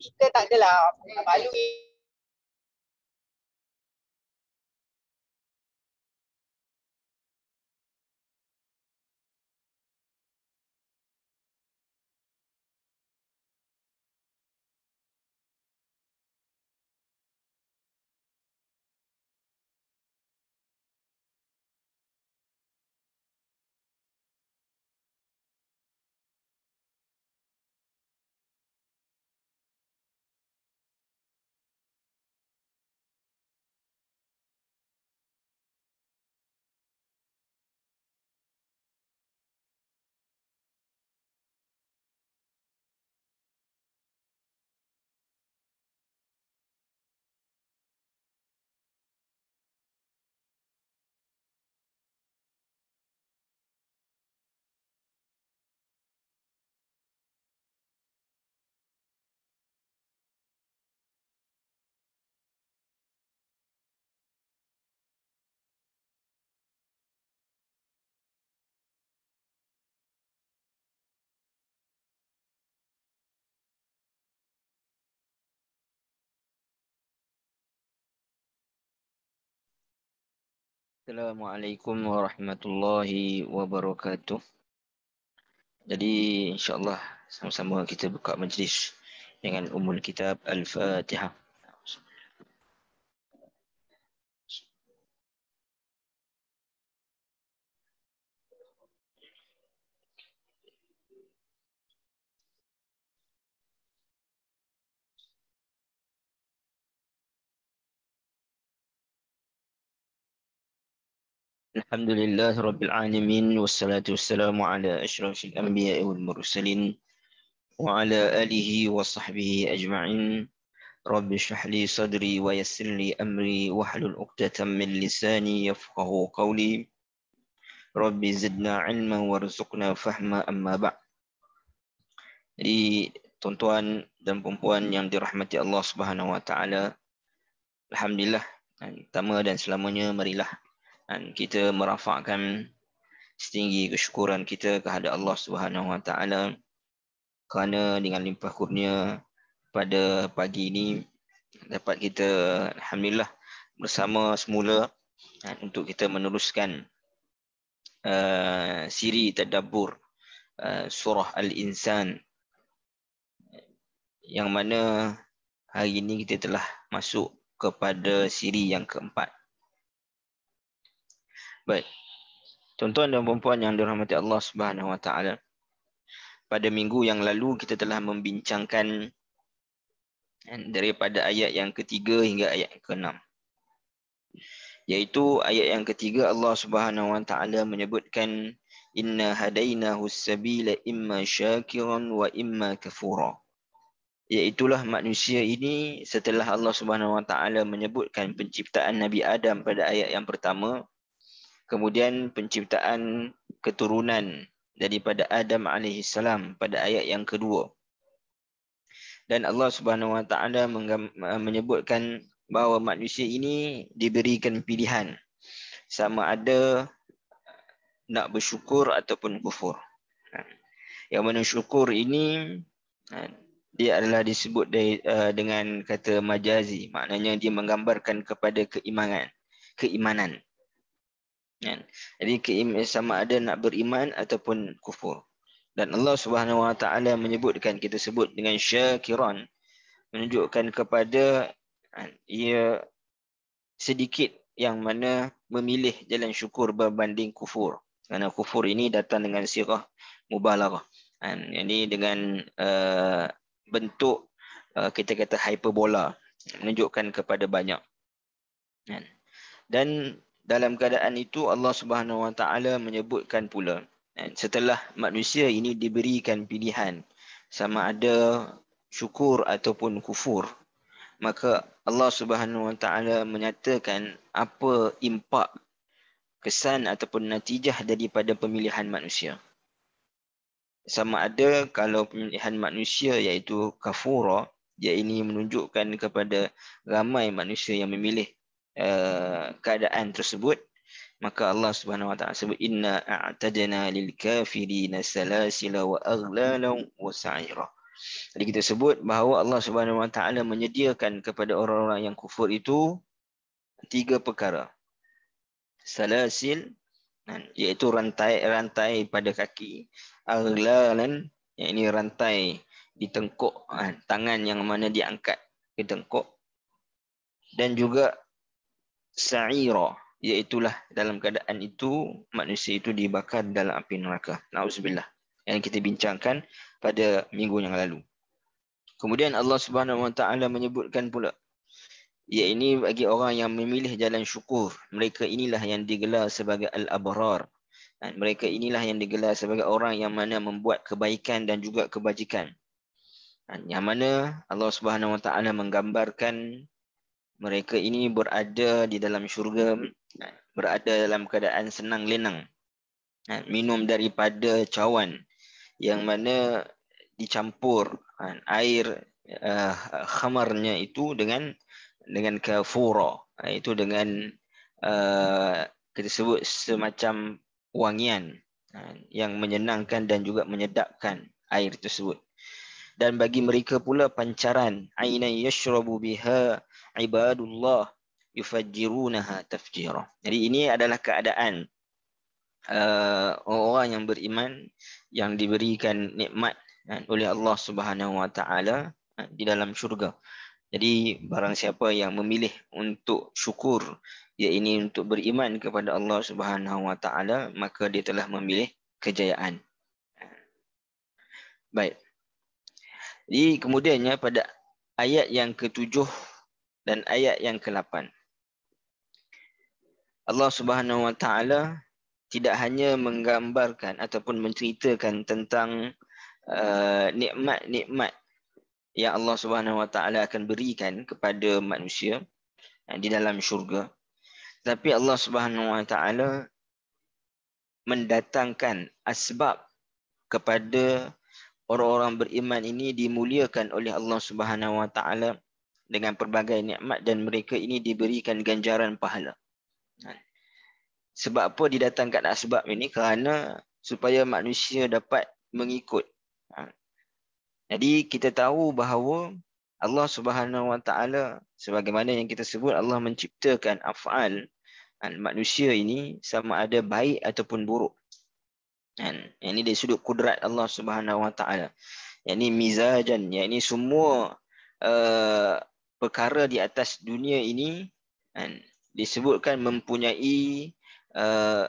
kita tak adalah malu Assalamualaikum warahmatullahi wabarakatuh. Jadi insyaAllah sama-sama kita buka majlis dengan umul kitab Al-Fatihah. الحمد لله رب العالمين والصلاة والسلام على أشرف الأنبياء والمرسلين وعلى آله وصحبه أجمعين رب اشرح لي صدري ويسر لي أمري واحلل عقدة من لساني يفقه قولي رب زدنا علما وارزقنا فهما أما بعد Jadi tuan-tuan dan perempuan yang dirahmati Allah Subhanahu Wa Taala, alhamdulillah pertama dan selamanya marilah dan kita merafakkan setinggi kesyukuran kita kepada Allah Subhanahu Wa Taala kerana dengan limpah kurnia pada pagi ini dapat kita alhamdulillah bersama semula dan ha, untuk kita meneruskan uh, siri tadabbur uh, surah al-insan yang mana hari ini kita telah masuk kepada siri yang keempat Baik. Tuan-tuan dan puan-puan yang dirahmati Allah Subhanahu Wa Taala. Pada minggu yang lalu kita telah membincangkan eh, daripada ayat yang ketiga hingga ayat yang keenam. Yaitu ayat yang ketiga Allah Subhanahu Wa Taala menyebutkan inna hadainahu sabila imma syakiran wa imma kafura. Iaitulah manusia ini setelah Allah Subhanahu Wa Taala menyebutkan penciptaan Nabi Adam pada ayat yang pertama, kemudian penciptaan keturunan daripada Adam as pada ayat yang kedua dan Allah Subhanahu wa taala uh, menyebutkan bahawa manusia ini diberikan pilihan sama ada nak bersyukur ataupun kufur ha. yang mana syukur ini ha, dia adalah disebut uh, dengan kata majazi maknanya dia menggambarkan kepada keimanan keimanan Kan? Jadi keiman sama ada nak beriman ataupun kufur. Dan Allah Subhanahu Wa Taala menyebutkan kita sebut dengan syakiran menunjukkan kepada kan, ia sedikit yang mana memilih jalan syukur berbanding kufur. Karena kufur ini datang dengan sirah mubalaghah. Kan? Jadi dengan uh, bentuk uh, kita kata hyperbola menunjukkan kepada banyak. Kan? Dan dalam keadaan itu Allah Subhanahu Wa Taala menyebutkan pula eh, setelah manusia ini diberikan pilihan sama ada syukur ataupun kufur maka Allah Subhanahu Wa Taala menyatakan apa impak kesan ataupun natijah daripada pemilihan manusia sama ada kalau pemilihan manusia iaitu kafura ia ini menunjukkan kepada ramai manusia yang memilih Eh, keadaan tersebut maka Allah Subhanahu wa taala sebut inna a'tadna lil kafirina salasila wa aghlala wa sa'ira. Jadi kita sebut bahawa Allah Subhanahu wa taala menyediakan kepada orang-orang yang kufur itu tiga perkara. Salasil iaitu rantai-rantai pada kaki, aghlalan yang rantai di tengkuk ah, tangan yang mana diangkat ke tengkuk dan juga sa'ira iaitulah dalam keadaan itu manusia itu dibakar dalam api neraka Nauzubillah yang kita bincangkan pada minggu yang lalu kemudian Allah Subhanahu wa taala menyebutkan pula ia ini bagi orang yang memilih jalan syukur mereka inilah yang digelar sebagai al-abrar dan mereka inilah yang digelar sebagai orang yang mana membuat kebaikan dan juga kebajikan yang mana Allah Subhanahu wa taala menggambarkan mereka ini berada di dalam syurga kan? berada dalam keadaan senang lenang kan? minum daripada cawan yang mana dicampur kan? air eh, khamarnya itu dengan dengan kafura eh, itu dengan eh, kita sebut semacam wangian yang menyenangkan dan juga menyedapkan air tersebut dan bagi mereka pula pancaran aina yashrabu biha ibadullah yufajjirunaha tafjira. Jadi ini adalah keadaan uh, eh, orang yang beriman yang diberikan nikmat uh, oleh Allah Subhanahu wa taala uh, di dalam syurga. Jadi barang siapa yang memilih untuk syukur iaitu untuk beriman kepada Allah Subhanahu wa taala maka dia telah memilih kejayaan. Baik. Jadi kemudiannya pada ayat yang ketujuh dan ayat yang kelapan. Allah Subhanahu Wa Taala tidak hanya menggambarkan ataupun menceritakan tentang uh, nikmat-nikmat yang Allah Subhanahu Wa Taala akan berikan kepada manusia uh, di dalam syurga. Tapi Allah Subhanahu Wa Taala mendatangkan asbab kepada orang-orang beriman ini dimuliakan oleh Allah Subhanahu wa taala dengan pelbagai nikmat dan mereka ini diberikan ganjaran pahala. Sebab apa didatangkan asbab ini? Kerana supaya manusia dapat mengikut. Jadi kita tahu bahawa Allah Subhanahu wa taala sebagaimana yang kita sebut Allah menciptakan afal manusia ini sama ada baik ataupun buruk. Kan? Yang ini dari sudut kudrat Allah Subhanahu Wa Taala. Yang ini mizajan, yang ini semua uh, perkara di atas dunia ini kan? disebutkan mempunyai uh,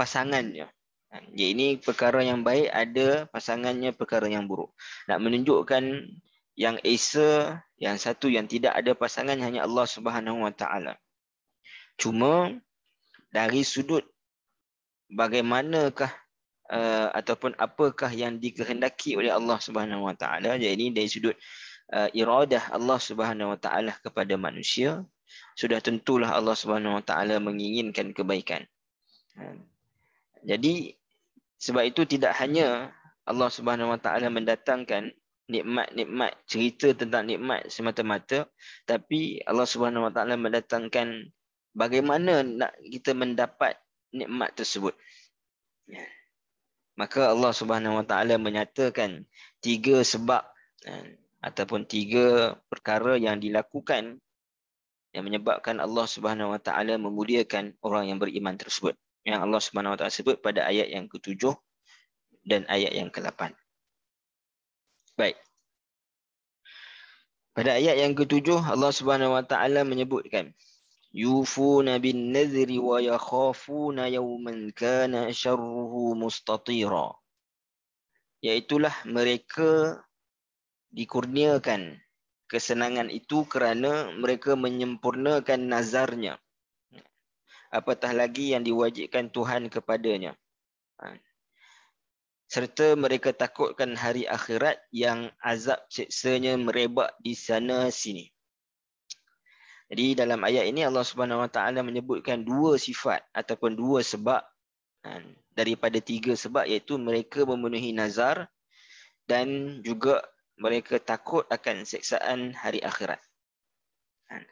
pasangannya. Kan? Yang ini perkara yang baik ada pasangannya perkara yang buruk. Nak menunjukkan yang Esa, yang satu yang tidak ada pasangan hanya Allah Subhanahu Wa Taala. Cuma dari sudut bagaimanakah uh, ataupun apakah yang dikehendaki oleh Allah Subhanahu Wa Taala jadi dari sudut uh, iradah Allah Subhanahu Wa Taala kepada manusia sudah tentulah Allah Subhanahu Wa Taala menginginkan kebaikan eh, jadi sebab itu tidak hanya Allah Subhanahu Wa Taala mendatangkan nikmat-nikmat cerita tentang nikmat semata-mata tapi Allah Subhanahu Wa Taala mendatangkan bagaimana nak kita mendapat nikmat tersebut. Ya. Maka Allah Subhanahu Wa Taala menyatakan tiga sebab ya, ataupun tiga perkara yang dilakukan yang menyebabkan Allah Subhanahu Wa Taala memuliakan orang yang beriman tersebut. Yang Allah Subhanahu Wa Taala sebut pada ayat yang ketujuh dan ayat yang ke-8. Baik. Pada ayat yang ketujuh, Allah Subhanahu Wa Taala menyebutkan yufuna bin nadhri wa yakhafuna yawman kana syarruhu mustatira mereka dikurniakan kesenangan itu kerana mereka menyempurnakan nazarnya apatah lagi yang diwajibkan Tuhan kepadanya ha. serta mereka takutkan hari akhirat yang azab seksanya merebak di sana sini jadi dalam ayat ini Allah Subhanahu Wa Taala menyebutkan dua sifat ataupun dua sebab kan, daripada tiga sebab iaitu mereka memenuhi nazar dan juga mereka takut akan seksaan hari akhirat. Kan.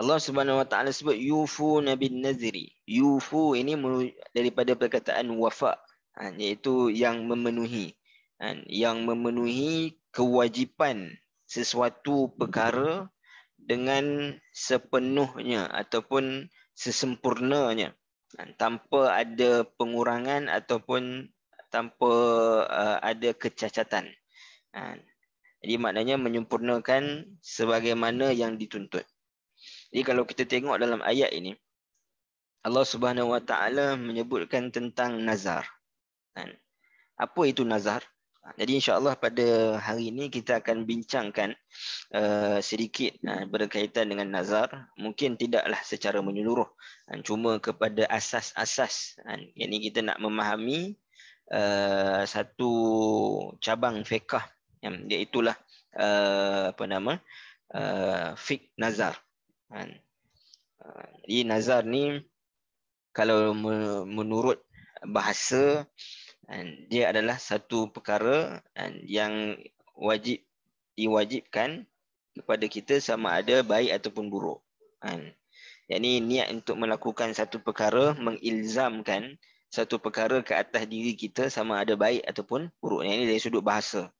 Allah Subhanahu Wa Taala sebut yufu Nabi nazri. Yufu ini daripada perkataan wafa kan, iaitu yang memenuhi yang memenuhi kewajipan sesuatu perkara dengan sepenuhnya ataupun sesempurnanya tanpa ada pengurangan ataupun tanpa uh, ada kecacatan. Uh, jadi maknanya menyempurnakan sebagaimana yang dituntut. Jadi kalau kita tengok dalam ayat ini Allah Subhanahu Wa Taala menyebutkan tentang nazar. Uh, apa itu nazar? Jadi insyaAllah pada hari ini kita akan bincangkan uh, sedikit uh, berkaitan dengan nazar. Mungkin tidaklah secara menyeluruh. Uh, cuma kepada asas-asas. Uh, yang ini kita nak memahami uh, satu cabang fiqah. Um, iaitulah uh, apa nama? Uh, fiqh nazar. Uh, jadi nazar ni kalau menurut bahasa uh, And dia adalah satu perkara and yang wajib diwajibkan kepada kita sama ada baik ataupun buruk. And yakni niat untuk melakukan satu perkara mengilzamkan satu perkara ke atas diri kita sama ada baik ataupun buruk. Yang ini dari sudut bahasa.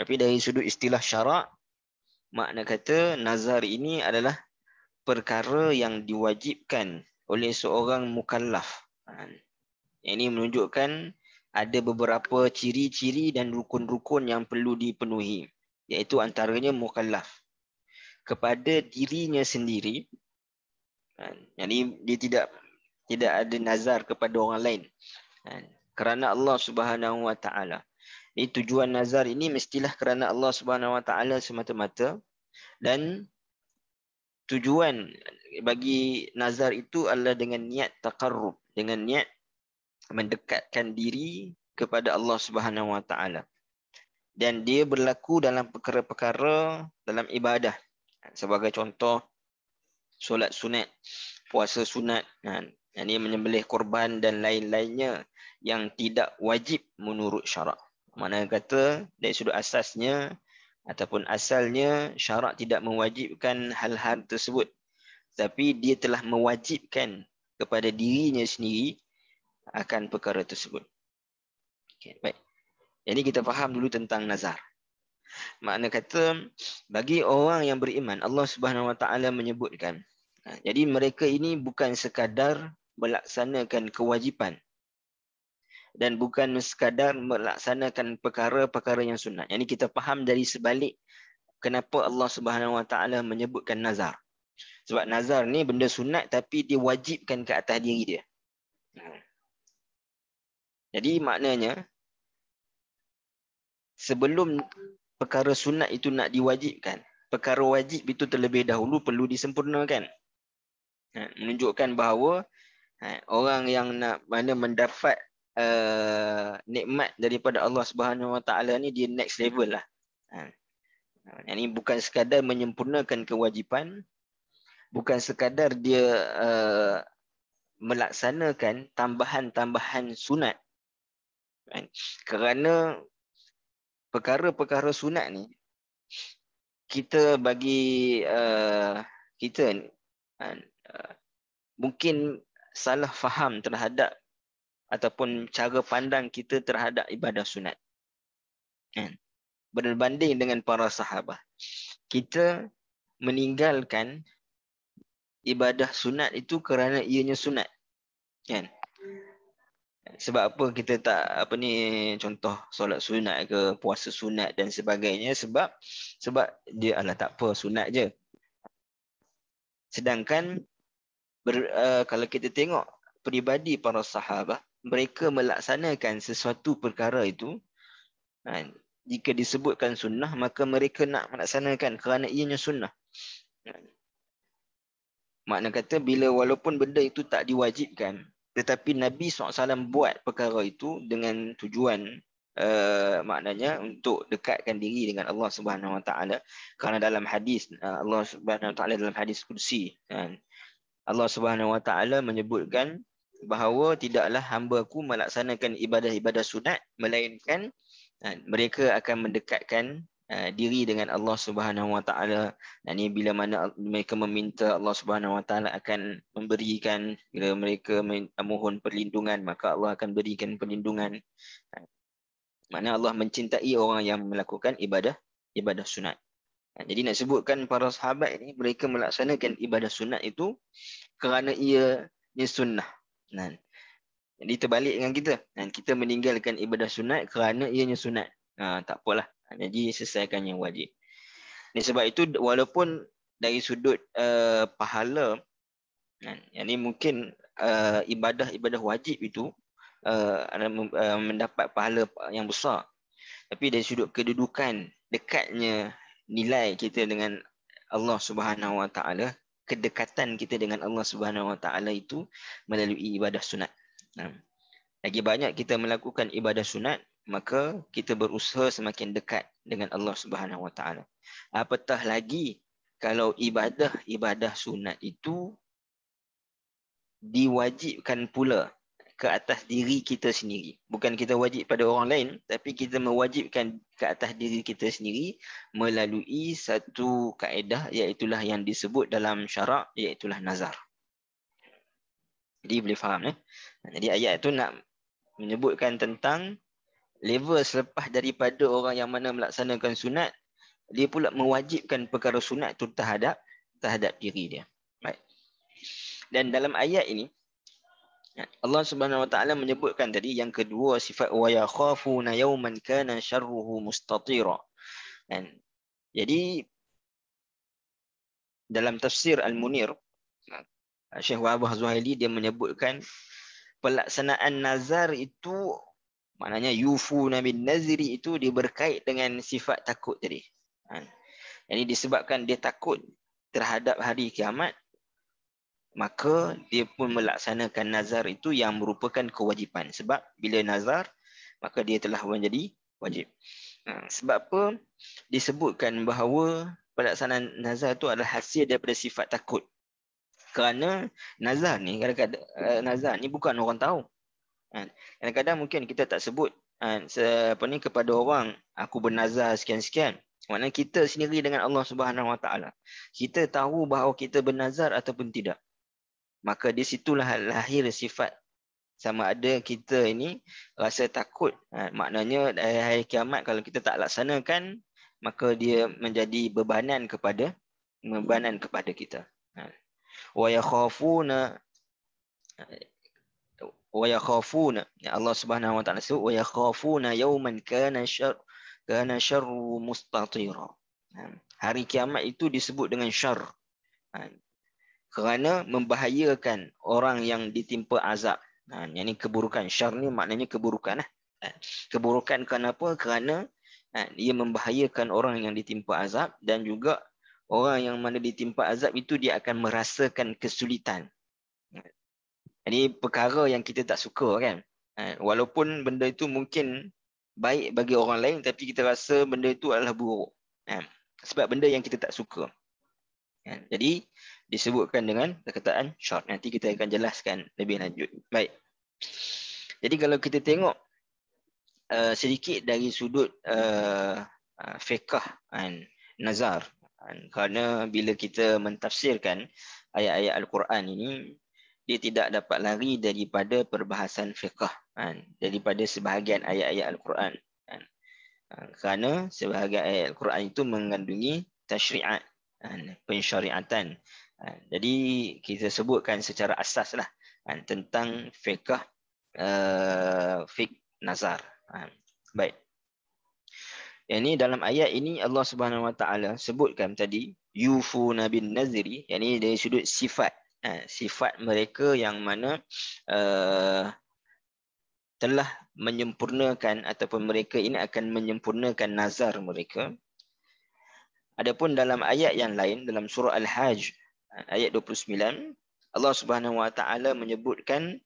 Tapi dari sudut istilah syarak, makna kata nazar ini adalah perkara yang diwajibkan oleh seorang mukallaf. Yang ini menunjukkan ada beberapa ciri-ciri dan rukun-rukun yang perlu dipenuhi. Iaitu antaranya mukallaf. Kepada dirinya sendiri. Kan, yang ini dia tidak tidak ada nazar kepada orang lain. Kan. Kerana Allah subhanahu wa ta'ala. Ini tujuan nazar ini mestilah kerana Allah subhanahu wa ta'ala semata-mata. Dan tujuan bagi nazar itu adalah dengan niat taqarrub. Dengan niat mendekatkan diri kepada Allah Subhanahu Wa Taala. Dan dia berlaku dalam perkara-perkara dalam ibadah. Sebagai contoh, solat sunat, puasa sunat, kan? yang ini menyembelih korban dan lain-lainnya yang tidak wajib menurut syarak. Mana kata dari sudut asasnya ataupun asalnya syarak tidak mewajibkan hal-hal tersebut. Tapi dia telah mewajibkan kepada dirinya sendiri akan perkara tersebut. Okay, baik. Jadi kita faham dulu tentang nazar. Makna kata bagi orang yang beriman Allah Subhanahu Wa Taala menyebutkan. Ha, jadi mereka ini bukan sekadar melaksanakan kewajipan dan bukan sekadar melaksanakan perkara-perkara yang sunat. Jadi kita faham dari sebalik kenapa Allah Subhanahu Wa Taala menyebutkan nazar. Sebab nazar ni benda sunat tapi diwajibkan ke atas diri dia. Ha. Jadi maknanya sebelum perkara sunat itu nak diwajibkan, perkara wajib itu terlebih dahulu perlu disempurnakan. Ha, menunjukkan bahawa ha, orang yang nak mana mendapat uh, nikmat daripada Allah Subhanahu Wa Taala ni dia next level lah. Ha. Yang ini bukan sekadar menyempurnakan kewajipan, bukan sekadar dia uh, melaksanakan tambahan-tambahan sunat kan? kerana perkara-perkara sunat ni kita bagi uh, kita kan? uh, mungkin salah faham terhadap ataupun cara pandang kita terhadap ibadah sunat kan? berbanding dengan para sahabat kita meninggalkan ibadah sunat itu kerana ianya sunat kan sebab apa kita tak apa ni contoh solat sunat ke puasa sunat dan sebagainya sebab sebab dia Allah tak apa sunat je sedangkan ber, uh, kalau kita tengok peribadi para sahabat mereka melaksanakan sesuatu perkara itu ha, jika disebutkan sunnah maka mereka nak melaksanakan kerana ianya sunnah ha. Makna kata bila walaupun benda itu tak diwajibkan, tetapi Nabi SAW buat perkara itu dengan tujuan Uh, maknanya untuk dekatkan diri dengan Allah Subhanahu Wa Taala Karena dalam hadis uh, Allah Subhanahu Wa Taala dalam hadis kursi kan Allah Subhanahu Wa Taala menyebutkan bahawa tidaklah hamba-Ku melaksanakan ibadah-ibadah sunat melainkan uh, mereka akan mendekatkan Eh, diri dengan Allah Subhanahu Wa Taala. Dan ini bila mana mereka meminta Allah Subhanahu Wa Taala akan memberikan bila mereka memohon perlindungan maka Allah akan berikan perlindungan. Mana Allah mencintai orang yang melakukan ibadah ibadah sunat. Jadi nak sebutkan para sahabat ini mereka melaksanakan ibadah sunat itu kerana ia ni sunnah. Nah. Jadi terbalik dengan kita. Dan kita meninggalkan ibadah sunat kerana ianya sunat. Ha, tak apalah. Ha, jadi selesaikan yang wajib. Dan sebab itu walaupun dari sudut uh, pahala, kan, yang ini mungkin uh, ibadah-ibadah wajib itu uh, uh, mendapat pahala yang besar. Tapi dari sudut kedudukan dekatnya nilai kita dengan Allah Subhanahu Wa Taala, kedekatan kita dengan Allah Subhanahu Wa Taala itu melalui ibadah sunat. Lagi banyak kita melakukan ibadah sunat, maka kita berusaha semakin dekat dengan Allah Subhanahu Wa Taala. Apatah lagi kalau ibadah-ibadah sunat itu diwajibkan pula ke atas diri kita sendiri. Bukan kita wajib pada orang lain, tapi kita mewajibkan ke atas diri kita sendiri melalui satu kaedah iaitu yang disebut dalam syarak iaitu nazar. Jadi boleh faham eh? Jadi ayat itu nak menyebutkan tentang level selepas daripada orang yang mana melaksanakan sunat dia pula mewajibkan perkara sunat itu terhadap terhadap diri dia baik dan dalam ayat ini Allah Subhanahu Wa Taala menyebutkan tadi yang kedua sifat wa yakhafuna yawman kana sharruhu mustatira dan jadi dalam tafsir Al-Munir Syekh Wahab Zuhaili dia menyebutkan pelaksanaan nazar itu Maknanya yufu nabi naziri itu diberkait dengan sifat takut tadi. Ha. Jadi disebabkan dia takut terhadap hari kiamat, maka dia pun melaksanakan nazar itu yang merupakan kewajipan. Sebab bila nazar, maka dia telah menjadi wajib. Ha. Sebab apa? Disebutkan bahawa pelaksanaan nazar itu adalah hasil daripada sifat takut. Kerana nazar ni, kadang-kadang eh, nazar ni bukan orang tahu. Kan? Kadang-kadang mungkin kita tak sebut kan, apa ni kepada orang aku bernazar sekian-sekian. Maknanya kita sendiri dengan Allah Subhanahu Wa Taala. Kita tahu bahawa kita bernazar ataupun tidak. Maka di situlah lahir sifat sama ada kita ini rasa takut. Kan? maknanya dari eh, hari kiamat kalau kita tak laksanakan maka dia menjadi bebanan kepada bebanan kepada kita. Wa yakhafuna wa yakhafuna ya Allah Subhanahu wa taala sebut wa yakhafuna yauman kana syar kana syarru mustatira ya. hari kiamat itu disebut dengan syar ha. kerana membahayakan orang yang ditimpa azab ha yang ni keburukan syar ni maknanya keburukanlah eh. ha. keburukan kenapa kerana ha, ia membahayakan orang yang ditimpa azab dan juga orang yang mana ditimpa azab itu dia akan merasakan kesulitan ini perkara yang kita tak suka kan. Eh, walaupun benda itu mungkin baik bagi orang lain tapi kita rasa benda itu adalah buruk. Eh, sebab benda yang kita tak suka. Eh, jadi disebutkan dengan perkataan short. Nanti kita akan jelaskan lebih lanjut. Baik. Jadi kalau kita tengok sedikit dari sudut uh, fiqah dan nazar. Kerana bila kita mentafsirkan ayat-ayat Al-Quran ini dia tidak dapat lari daripada perbahasan fiqah kan daripada sebahagian ayat-ayat al-Quran kan ha, kerana sebahagian ayat al-Quran itu mengandungi tasyriat kan pensyariatan kan? jadi kita sebutkan secara asaslah kan tentang fiqah uh, eh, fiqh nazar kan baik yang ini dalam ayat ini Allah Subhanahu Wa Taala sebutkan tadi yufu nabin nazri yang ini dari sudut sifat Eh, sifat mereka yang mana uh, telah menyempurnakan ataupun mereka ini akan menyempurnakan nazar mereka. Adapun dalam ayat yang lain dalam surah Al-Hajj eh, ayat 29 Allah Subhanahu Wa Taala menyebutkan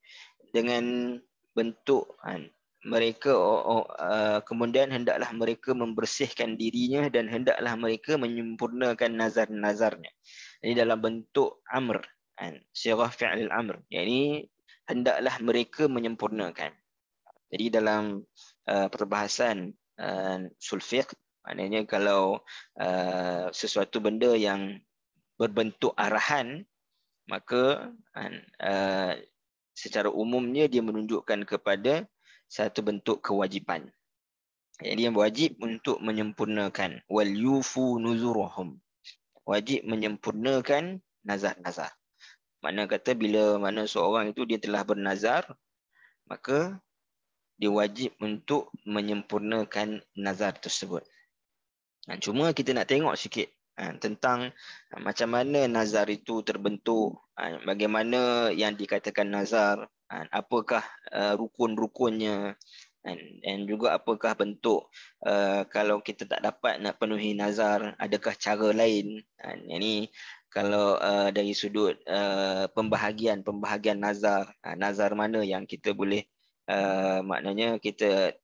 dengan bentuk kan, mereka oh, oh, uh, kemudian hendaklah mereka membersihkan dirinya dan hendaklah mereka menyempurnakan nazar-nazarnya. Ini dalam bentuk amr kan sirah fi'lil amr yakni hendaklah mereka menyempurnakan jadi dalam uh, perbahasan uh, sulfiq maknanya kalau uh, sesuatu benda yang berbentuk arahan maka kan, uh, secara umumnya dia menunjukkan kepada satu bentuk kewajipan jadi yang wajib untuk menyempurnakan wal yufu nuzurahum wajib menyempurnakan nazar-nazar mana kata bila mana seorang itu dia telah bernazar, maka dia wajib untuk menyempurnakan nazar tersebut. Nah, cuma kita nak tengok sikit ha, tentang ha, macam mana nazar itu terbentuk, ha, bagaimana yang dikatakan nazar, ha, apakah uh, rukun-rukunnya, dan juga apakah bentuk uh, kalau kita tak dapat nak penuhi nazar, adakah cara lain. Ha, ini kalau uh, dari sudut uh, pembahagian pembahagian nazar uh, nazar mana yang kita boleh uh, maknanya kita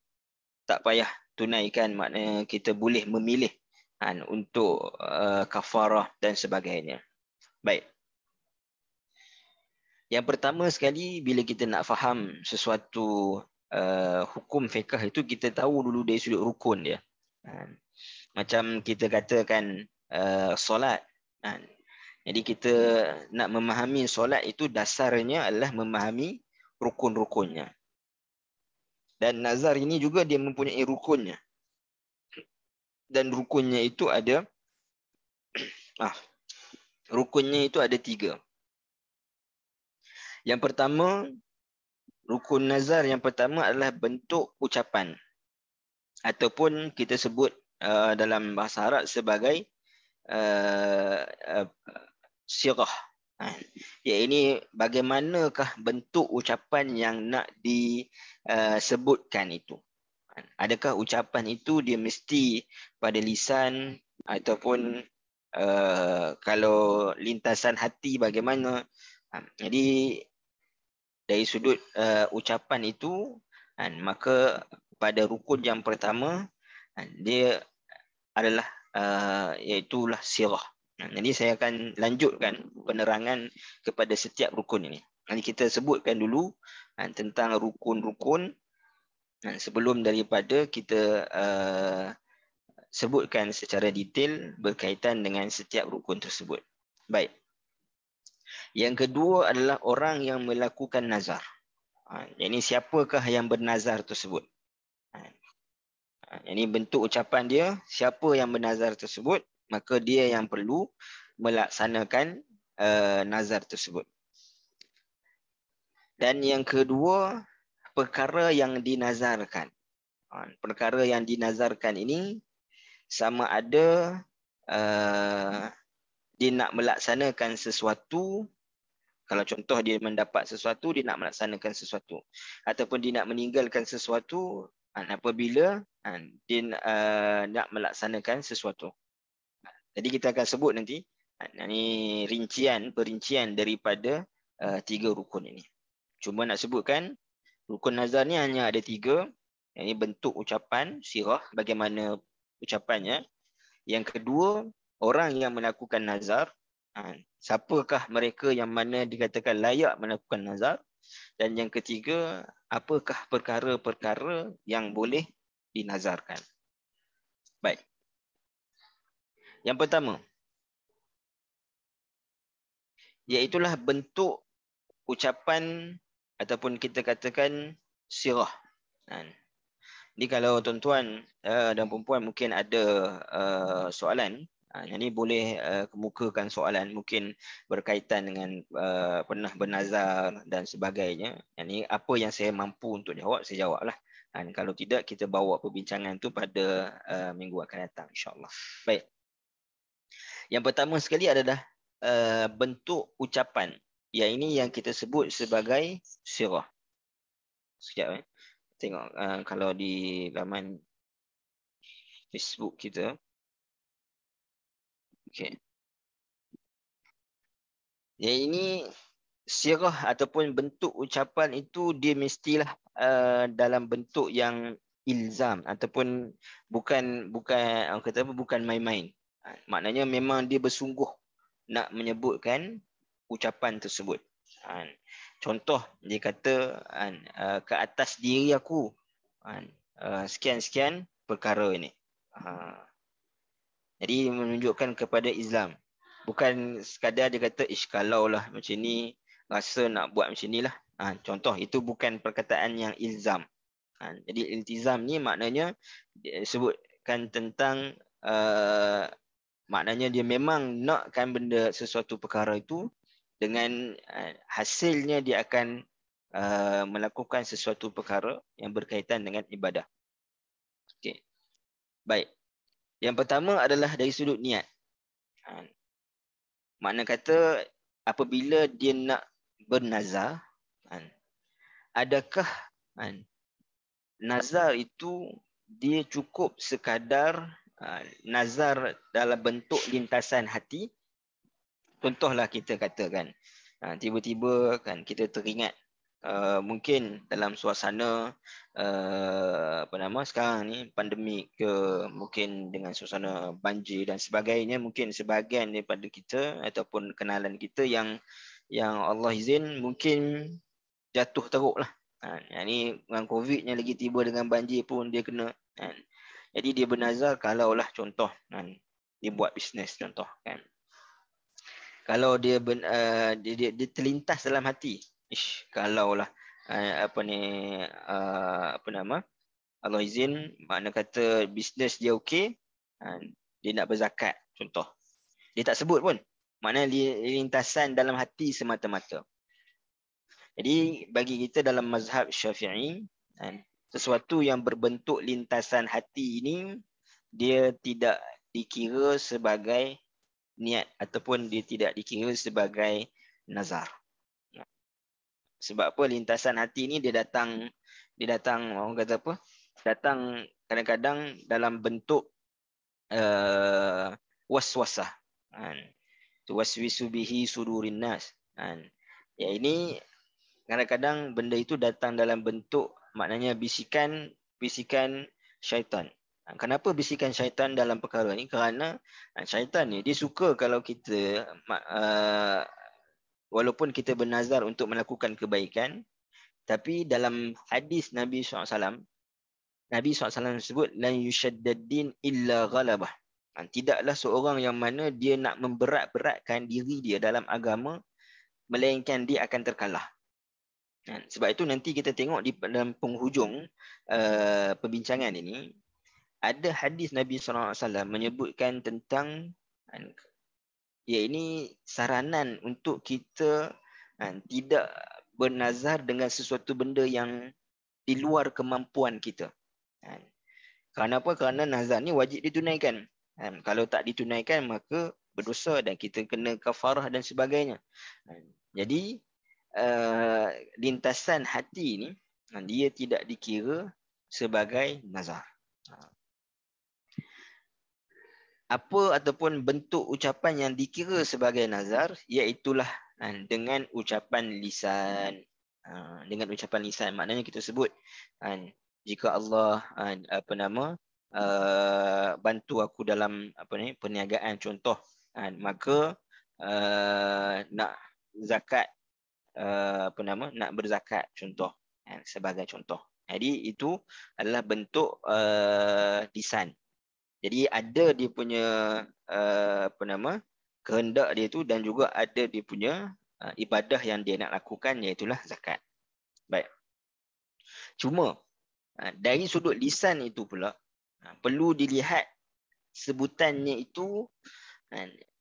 tak payah tunaikan maknanya kita boleh memilih kan, untuk uh, kafarah dan sebagainya baik yang pertama sekali bila kita nak faham sesuatu uh, hukum fiqh itu kita tahu dulu dari sudut rukun dia uh, macam kita katakan uh, solat uh, jadi kita nak memahami solat itu dasarnya adalah memahami rukun-rukunnya. Dan nazar ini juga dia mempunyai rukunnya. Dan rukunnya itu ada ah rukunnya itu ada tiga. Yang pertama, rukun nazar yang pertama adalah bentuk ucapan. Ataupun kita sebut uh, dalam bahasa Arab sebagai ah, ah, sirah. Ha, ya ini bagaimanakah bentuk ucapan yang nak disebutkan uh, itu? Adakah ucapan itu dia mesti pada lisan ataupun uh, kalau lintasan hati bagaimana? Ha, jadi dari sudut uh, ucapan itu kan, maka pada rukun yang pertama kan, dia adalah uh, iaitu sirah. Ha, jadi saya akan lanjutkan penerangan kepada setiap rukun ini. Nanti kita sebutkan dulu ha, tentang rukun-rukun ha, sebelum daripada kita uh, sebutkan secara detail berkaitan dengan setiap rukun tersebut. Baik. Yang kedua adalah orang yang melakukan nazar. Ini siapakah yang bernazar tersebut? Ini bentuk ucapan dia. Siapa yang bernazar tersebut? maka dia yang perlu melaksanakan uh, nazar tersebut. Dan yang kedua, perkara yang dinazarkan. Ha, perkara yang dinazarkan ini sama ada uh, dia nak melaksanakan sesuatu kalau contoh dia mendapat sesuatu dia nak melaksanakan sesuatu ataupun dia nak meninggalkan sesuatu ha, apabila ha, dia eh, nak melaksanakan sesuatu jadi kita akan sebut nanti ini ha, rincian perincian daripada uh, tiga rukun ini. Cuma nak sebutkan rukun nazar ni hanya ada tiga. Ini bentuk ucapan sirah bagaimana ucapannya. Yang kedua orang yang melakukan nazar. Ha, siapakah mereka yang mana dikatakan layak melakukan nazar? Dan yang ketiga apakah perkara-perkara yang boleh dinazarkan? Baik. Yang pertama, iaitulah bentuk ucapan ataupun kita katakan sirah. Ini kan? kalau tuan-tuan eh, dan perempuan mungkin ada eh, soalan, ini ha, boleh eh, kemukakan soalan mungkin berkaitan dengan pernah bernazar dan sebagainya. Ini apa yang saya mampu untuk jawab, saya jawablah. Dan kalau tidak, kita bawa perbincangan itu pada uh, minggu akan datang, insyaAllah. Baik. Yang pertama sekali adalah uh, bentuk ucapan. Yang ini yang kita sebut sebagai sirah. Sekejap. Eh. Tengok uh, kalau di laman Facebook kita. Okay. Yang ini sirah ataupun bentuk ucapan itu dia mestilah uh, dalam bentuk yang ilzam ataupun bukan bukan kata apa bukan main-main maknanya memang dia bersungguh nak menyebutkan ucapan tersebut contoh dia kata ah, ke atas diri aku sekian-sekian ah, perkara ini ha. jadi menunjukkan kepada Islam bukan sekadar dia kata ish kalau lah macam ni rasa nak buat macam ni lah ha. contoh itu bukan perkataan yang ilzam ha. jadi iltizam ni maknanya sebutkan tentang ah, maknanya dia memang nakkan benda sesuatu perkara itu dengan uh, hasilnya dia akan uh, melakukan sesuatu perkara yang berkaitan dengan ibadah. Okay, Baik. Yang pertama adalah dari sudut niat. Ha. Makna kata apabila dia nak bernazar, ha. adakah ha. nazar itu dia cukup sekadar Ha, nazar dalam bentuk lintasan hati contohlah kita katakan ha, tiba-tiba kan kita teringat uh, mungkin dalam suasana uh, apa nama sekarang ni pandemik ke mungkin dengan suasana banjir dan sebagainya mungkin sebahagian daripada kita ataupun kenalan kita yang yang Allah izin mungkin jatuh teruklah kan yang ni dengan covidnya lagi tiba dengan banjir pun dia kena kan ha, jadi dia bernazar kalaulah contoh kan dia buat bisnes contoh kan. Kalau dia ben, uh, dia, dia, dia terlintas dalam hati. Ish, kalaulah uh, apa ni uh, apa nama? Allah izin makna kata bisnes dia okey kan dia nak berzakat contoh. Dia tak sebut pun. Makna lintasan dalam hati semata-mata. Jadi bagi kita dalam mazhab Syafi'i kan, sesuatu yang berbentuk lintasan hati ini dia tidak dikira sebagai niat ataupun dia tidak dikira sebagai nazar. Sebab apa lintasan hati ini dia datang dia datang orang kata apa? Datang kadang-kadang dalam bentuk uh, eh, waswasa. Kan. Waswisu bihi sudurin nas. Kan. Ya ini kadang-kadang benda itu datang dalam bentuk maknanya bisikan bisikan syaitan. Ha, kenapa bisikan syaitan dalam perkara ini? Kerana ha, syaitan ni dia suka kalau kita uh, walaupun kita bernazar untuk melakukan kebaikan tapi dalam hadis Nabi SAW Nabi SAW sebut la yushaddadin illa ghalabah. Tidaklah seorang yang mana dia nak memberat-beratkan diri dia dalam agama melainkan dia akan terkalah. Kan? Sebab itu nanti kita tengok di dalam penghujung uh, perbincangan ini ada hadis Nabi Sallallahu Alaihi Wasallam menyebutkan tentang kan, ya ini saranan untuk kita kan, tidak bernazar dengan sesuatu benda yang di luar kemampuan kita. Kan. Kenapa? Kerana nazar ni wajib ditunaikan. Kan? Kalau tak ditunaikan maka berdosa dan kita kena kafarah dan sebagainya. Jadi Eh, lintasan hati ni dia tidak dikira sebagai nazar. Apa ataupun bentuk ucapan yang dikira sebagai nazar iaitulah dengan ucapan lisan. Ah, dengan ucapan lisan maknanya kita sebut ah, jika Allah ah, apa nama bantu aku dalam apa ni perniagaan contoh maka nak zakat Eh, apa nama nak berzakat contoh eh, sebagai contoh jadi itu adalah bentuk uh, lisan jadi ada dia punya uh, apa nama kehendak dia tu dan juga ada dia punya uh, ibadah yang dia nak lakukan iaitu zakat baik cuma dari sudut lisan itu pula perlu dilihat sebutannya itu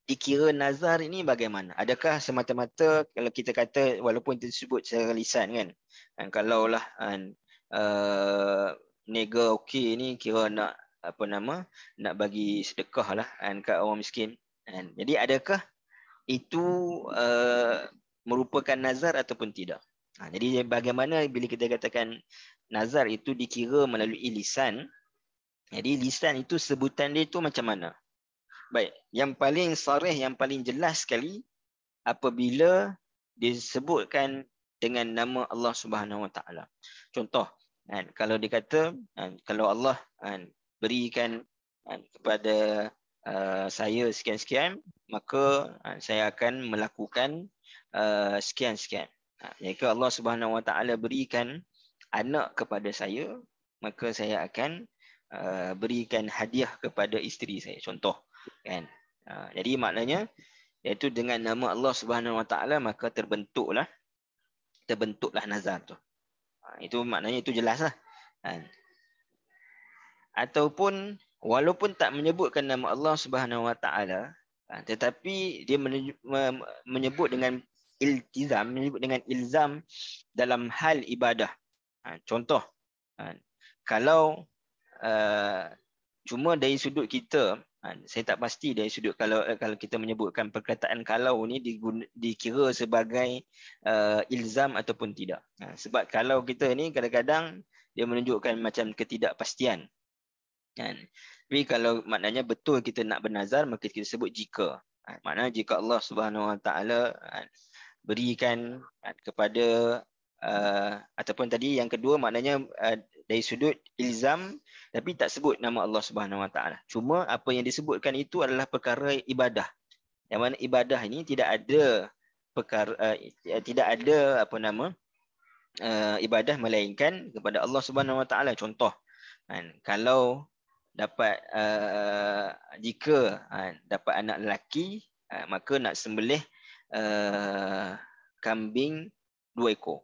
dikira nazar ini bagaimana? Adakah semata-mata kalau kita kata walaupun tersebut secara lisan kan? Dan kalau lah kan, uh, nega okey ni kira nak apa nama nak bagi sedekah lah kan, kat orang miskin. Kan? Jadi adakah itu uh, merupakan nazar ataupun tidak? Ha, jadi bagaimana bila kita katakan nazar itu dikira melalui lisan? Jadi lisan itu sebutan dia itu macam mana? Baik, yang paling sarih, yang paling jelas sekali apabila disebutkan dengan nama Allah Subhanahu Wa Taala. Contoh, kan, kalau dikata kan, kalau Allah kan, berikan kan, kepada uh, saya sekian-sekian, maka kan, saya akan melakukan uh, sekian-sekian. Uh, Jika ha, Allah Subhanahu Wa Taala berikan anak kepada saya, maka saya akan uh, berikan hadiah kepada isteri saya. Contoh, kan ha, jadi maknanya iaitu dengan nama Allah Subhanahu Wa Taala maka terbentuklah terbentuklah nazar tu ha, itu maknanya itu jelaslah ha. Kan? ataupun walaupun tak menyebutkan nama Allah Subhanahu Wa Taala ha, tetapi dia menyebut dengan iltizam menyebut dengan ilzam dalam hal ibadah ha, contoh ha, kalau uh, cuma dari sudut kita Ha, saya tak pasti dari sudut kalau eh, kalau kita menyebutkan perkataan kalau ni dikira sebagai uh, ilzam ataupun tidak. Ha, sebab kalau kita ni kadang-kadang dia menunjukkan macam ketidakpastian. Kan? Tapi kalau maknanya betul kita nak bernazar maka kita sebut jika. Ha, maknanya jika Allah Subhanahu Wa Taala ha, berikan ha, kepada uh, ataupun tadi yang kedua maknanya uh, dari sudut ilzam tapi tak sebut nama Allah Subhanahu Wa Taala. Cuma apa yang disebutkan itu adalah perkara ibadah. Yang mana ibadah ini tidak ada perkara uh, tidak ada apa nama uh, ibadah melainkan kepada Allah Subhanahu Wa Taala contoh. Kan, kalau dapat uh, jika uh, dapat anak lelaki uh, maka nak sembelih uh, kambing dua ekor.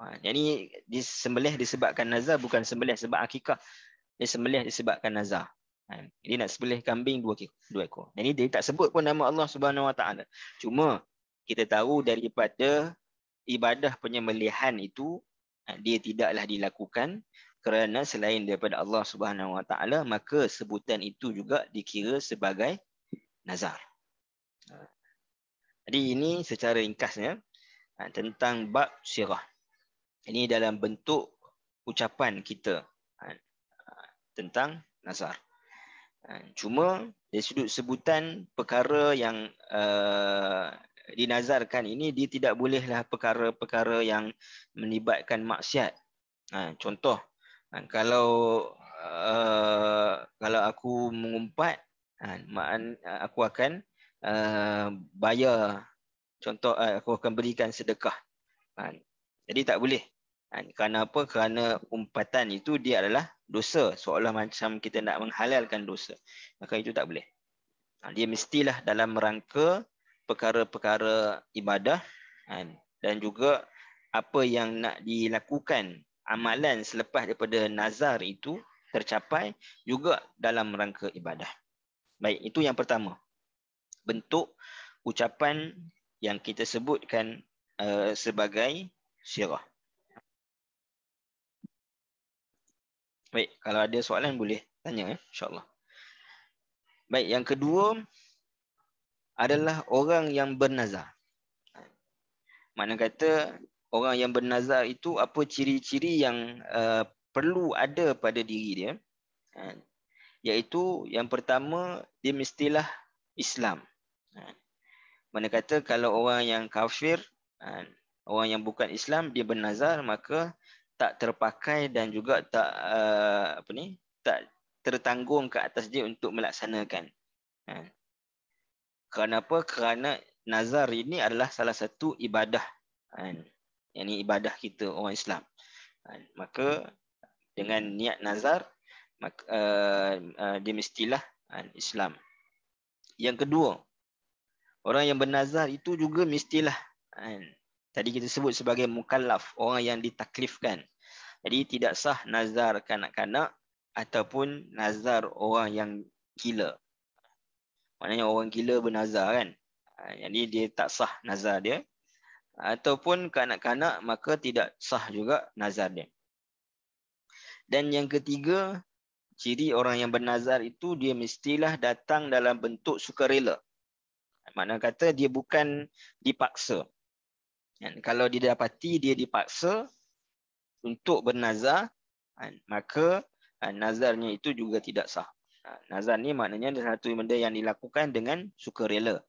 Ha, jadi disembelih disebabkan nazar bukan sembelih sebab akikah dia sembelih disebabkan nazar. Ha, dia nak sembelih kambing dua, dua ekor. Dan ini dia tak sebut pun nama Allah Subhanahu Wa Taala. Cuma kita tahu daripada ibadah penyembelihan itu ha, dia tidaklah dilakukan kerana selain daripada Allah Subhanahu Wa Taala maka sebutan itu juga dikira sebagai nazar. Ha. Jadi ini secara ringkasnya tentang bab sirah. Ini dalam bentuk ucapan kita tentang nazar. Ha, cuma dari sudut sebutan perkara yang uh, dinazarkan ini dia tidak bolehlah perkara-perkara yang melibatkan maksiat. Ha, contoh ha, kalau uh, kalau aku mengumpat ha, makan aku akan uh, bayar contoh uh, aku akan berikan sedekah. Ha, jadi tak boleh. Ha, kenapa? Kerana umpatan itu dia adalah dosa seolah macam kita nak menghalalkan dosa maka itu tak boleh ha, dia mestilah dalam rangka perkara-perkara ibadah ha, dan juga apa yang nak dilakukan amalan selepas daripada nazar itu tercapai juga dalam rangka ibadah baik itu yang pertama bentuk ucapan yang kita sebutkan uh, sebagai syirah Baik, kalau ada soalan boleh tanya ya, insyaAllah. Baik, yang kedua adalah orang yang bernazar. Mana kata orang yang bernazar itu apa ciri-ciri yang uh, perlu ada pada diri dia. Ha. Iaitu yang pertama, dia mestilah Islam. Ha, Mana kata kalau orang yang kafir, ha, orang yang bukan Islam, dia bernazar, maka tak terpakai dan juga tak uh, apa ni tak tertanggung ke atas dia untuk melaksanakan. Ha. Kenapa? Kerana nazar ini adalah salah satu ibadah. Ha. Yang ini ibadah kita orang Islam. Ha. Maka dengan niat nazar, maka, uh, uh, dia mestilah ha, Islam. Yang kedua, orang yang bernazar itu juga mestilah. Ha tadi kita sebut sebagai mukallaf orang yang ditaklifkan jadi tidak sah nazar kanak-kanak ataupun nazar orang yang gila maknanya orang gila bernazar kan ha, jadi dia tak sah nazar dia ataupun kanak-kanak maka tidak sah juga nazar dia dan yang ketiga ciri orang yang bernazar itu dia mestilah datang dalam bentuk sukarela. Makna kata dia bukan dipaksa. Dan kalau didapati dia dipaksa untuk bernazar, kan? maka kan, nazarnya itu juga tidak sah. Kan? Nazar ni maknanya ada satu benda yang dilakukan dengan sukarela.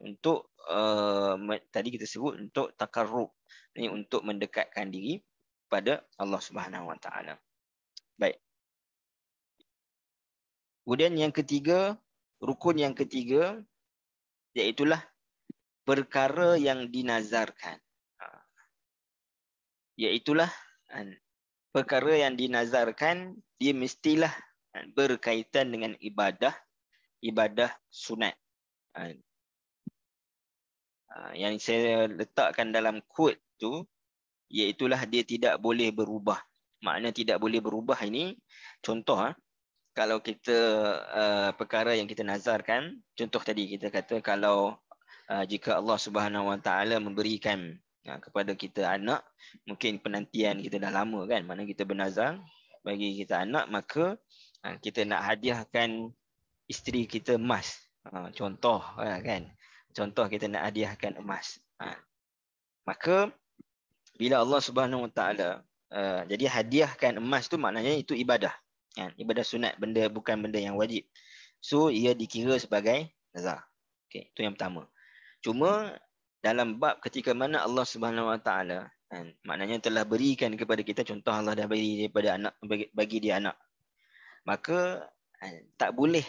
Untuk uh, tadi kita sebut untuk takarrub. Ini untuk mendekatkan diri kepada Allah Subhanahu Wa Taala. Baik. Kemudian yang ketiga, rukun yang ketiga iaitu perkara hmm. yang dinazarkan. Ha. Iaitulah kan, perkara yang dinazarkan dia mestilah kan, berkaitan dengan ibadah ibadah sunat. Kan. Ha, yang saya letakkan dalam kuat tu iaitulah dia tidak boleh berubah. Makna tidak boleh berubah ini contoh ha, kalau kita uh, perkara yang kita nazarkan contoh tadi kita kata kalau Ah, jika Allah Subhanahu Wa Taala memberikan ya, kepada kita anak mungkin penantian kita dah lama kan mana kita bernazar bagi kita anak maka ha, kita nak hadiahkan isteri kita emas ha, contoh kan contoh kita nak hadiahkan emas ha. maka bila Allah Subhanahu Wa Taala jadi hadiahkan emas tu maknanya itu ibadah kan ibadah sunat benda bukan benda yang wajib so ia dikira sebagai nazar okey itu yang pertama Cuma dalam bab ketika mana Allah Subhanahu Wa Taala kan, maknanya telah berikan kepada kita contoh Allah dah bagi daripada anak bagi, bagi dia anak. Maka kan, tak boleh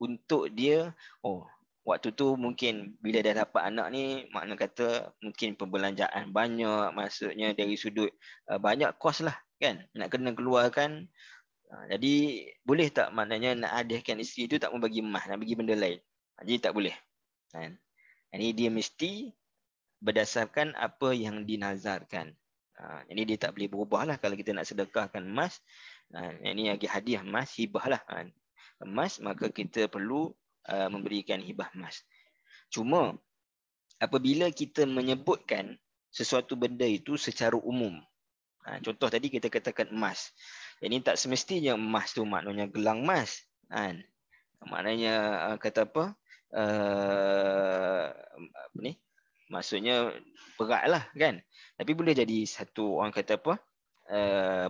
untuk dia oh waktu tu mungkin bila dah dapat anak ni makna kata mungkin perbelanjaan banyak maksudnya dari sudut uh, banyak kos lah kan nak kena keluarkan uh, jadi boleh tak maknanya nak adihkan isteri tu tak mau bagi mah nak bagi benda lain ah, jadi tak boleh kan ini dia mesti berdasarkan apa yang dinazarkan. Ha, ini dia tak boleh berubah lah kalau kita nak sedekahkan emas. Ha, ini lagi hadiah emas, hibah lah. Ha, emas, maka kita perlu ha, memberikan hibah emas. Cuma, apabila kita menyebutkan sesuatu benda itu secara umum. Ha, contoh tadi kita katakan emas. Yang ini tak semestinya emas tu maknanya gelang emas. Kan? Ha, maknanya kata apa? uh, apa ni maksudnya beratlah kan tapi boleh jadi satu orang kata apa uh,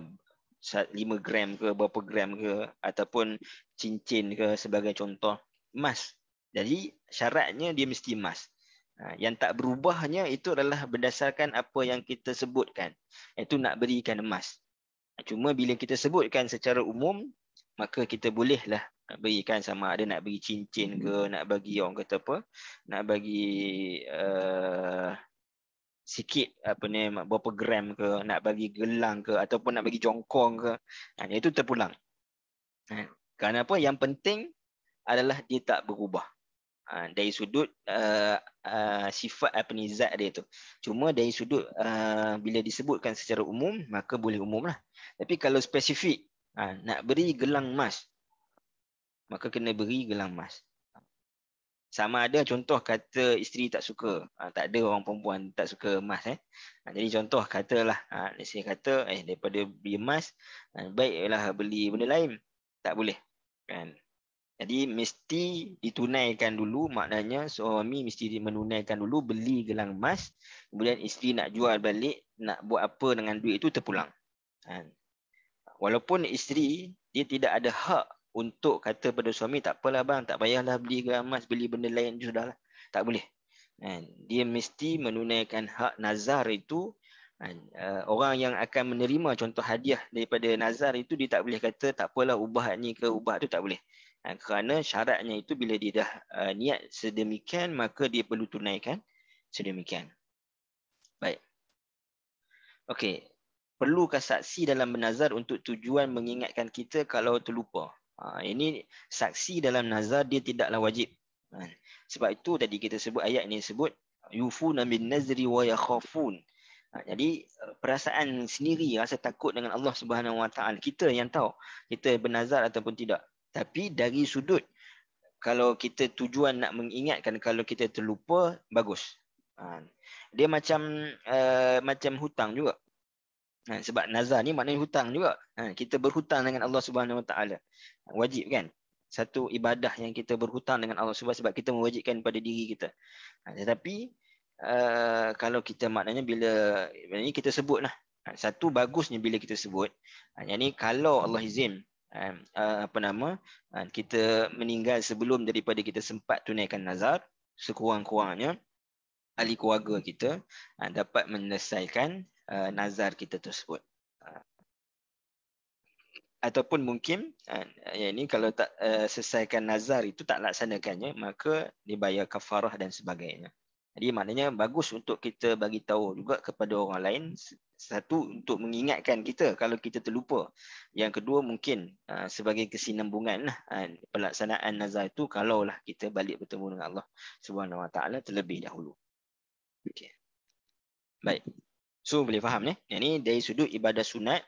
eh, 5 gram ke berapa gram ke ataupun cincin ke sebagai contoh emas jadi syaratnya dia mesti emas ha, yang tak berubahnya itu adalah berdasarkan apa yang kita sebutkan iaitu nak berikan emas cuma bila kita sebutkan secara umum maka kita bolehlah berikan sama ada nak bagi cincin ke hmm. nak bagi orang kata apa nak bagi uh, sikit apa ni berapa gram ke nak bagi gelang ke ataupun nak bagi jongkong ke ha, nah, itu terpulang ha. kerana apa yang penting adalah dia tak berubah ha. dari sudut uh, uh, sifat apa ni zat dia tu cuma dari sudut uh, bila disebutkan secara umum maka boleh umumlah. tapi kalau spesifik ha, nak beri gelang emas maka kena beri gelang emas sama ada contoh kata isteri tak suka ha, tak ada orang perempuan tak suka emas eh ha, jadi contoh katalah ha, saya kata eh daripada beli emas ha, baiklah beli benda lain tak boleh kan jadi mesti ditunaikan dulu maknanya suami mesti menunaikan dulu beli gelang emas kemudian isteri nak jual balik nak buat apa dengan duit itu terpulang ha walaupun isteri dia tidak ada hak untuk kata pada suami tak apalah bang tak payahlah beli gamas, beli benda lain tu sudahlah tak boleh kan? dia mesti menunaikan hak nazar itu kan? eh, orang yang akan menerima contoh hadiah daripada nazar itu dia tak boleh kata tak apalah ubah ni ke ubah tu tak boleh kan kerana syaratnya itu bila dia dah eh, niat sedemikian maka dia perlu tunaikan sedemikian baik okey perlukan saksi dalam nazar untuk tujuan mengingatkan kita kalau terlupa. Ha, ini saksi dalam nazar dia tidaklah wajib. Ha, sebab itu tadi kita sebut ayat ini sebut yufuna bin nazri wa yakhafun. Ha, jadi e, perasaan sendiri rasa takut dengan Allah Subhanahu Wa Taala kita yang tahu kita bernazar ataupun tidak. Tapi dari sudut kalau kita tujuan nak mengingatkan kalau kita terlupa bagus. Ha, dia macam uh, macam hutang juga. Ha, sebab nazar ni maknanya hutang juga. Ha, kita berhutang dengan Allah Subhanahu Wa Wajib kan? Satu ibadah yang kita berhutang dengan Allah Subhanahu sebab kita mewajibkan pada diri kita. Ha, tetapi uh, kalau kita maknanya bila ini kita sebut lah. Ha, satu bagusnya bila kita sebut. Ha, yang ni kalau Allah izin ha, ha, apa nama ha, kita meninggal sebelum daripada kita sempat tunaikan nazar sekurang-kurangnya ahli keluarga kita ha, dapat menyelesaikan uh, nazar kita tersebut. Uh, ataupun mungkin uh, yang ini kalau tak uh, selesaikan nazar itu tak laksanakannya maka dibayar kafarah dan sebagainya. Jadi maknanya bagus untuk kita bagi tahu juga kepada orang lain satu untuk mengingatkan kita kalau kita terlupa. Yang kedua mungkin uh, sebagai kesinambungan uh, pelaksanaan nazar itu kalaulah kita balik bertemu dengan Allah Subhanahu Wa Taala terlebih dahulu. Okay. Baik. So boleh faham ni. Yang ni dari sudut ibadah sunat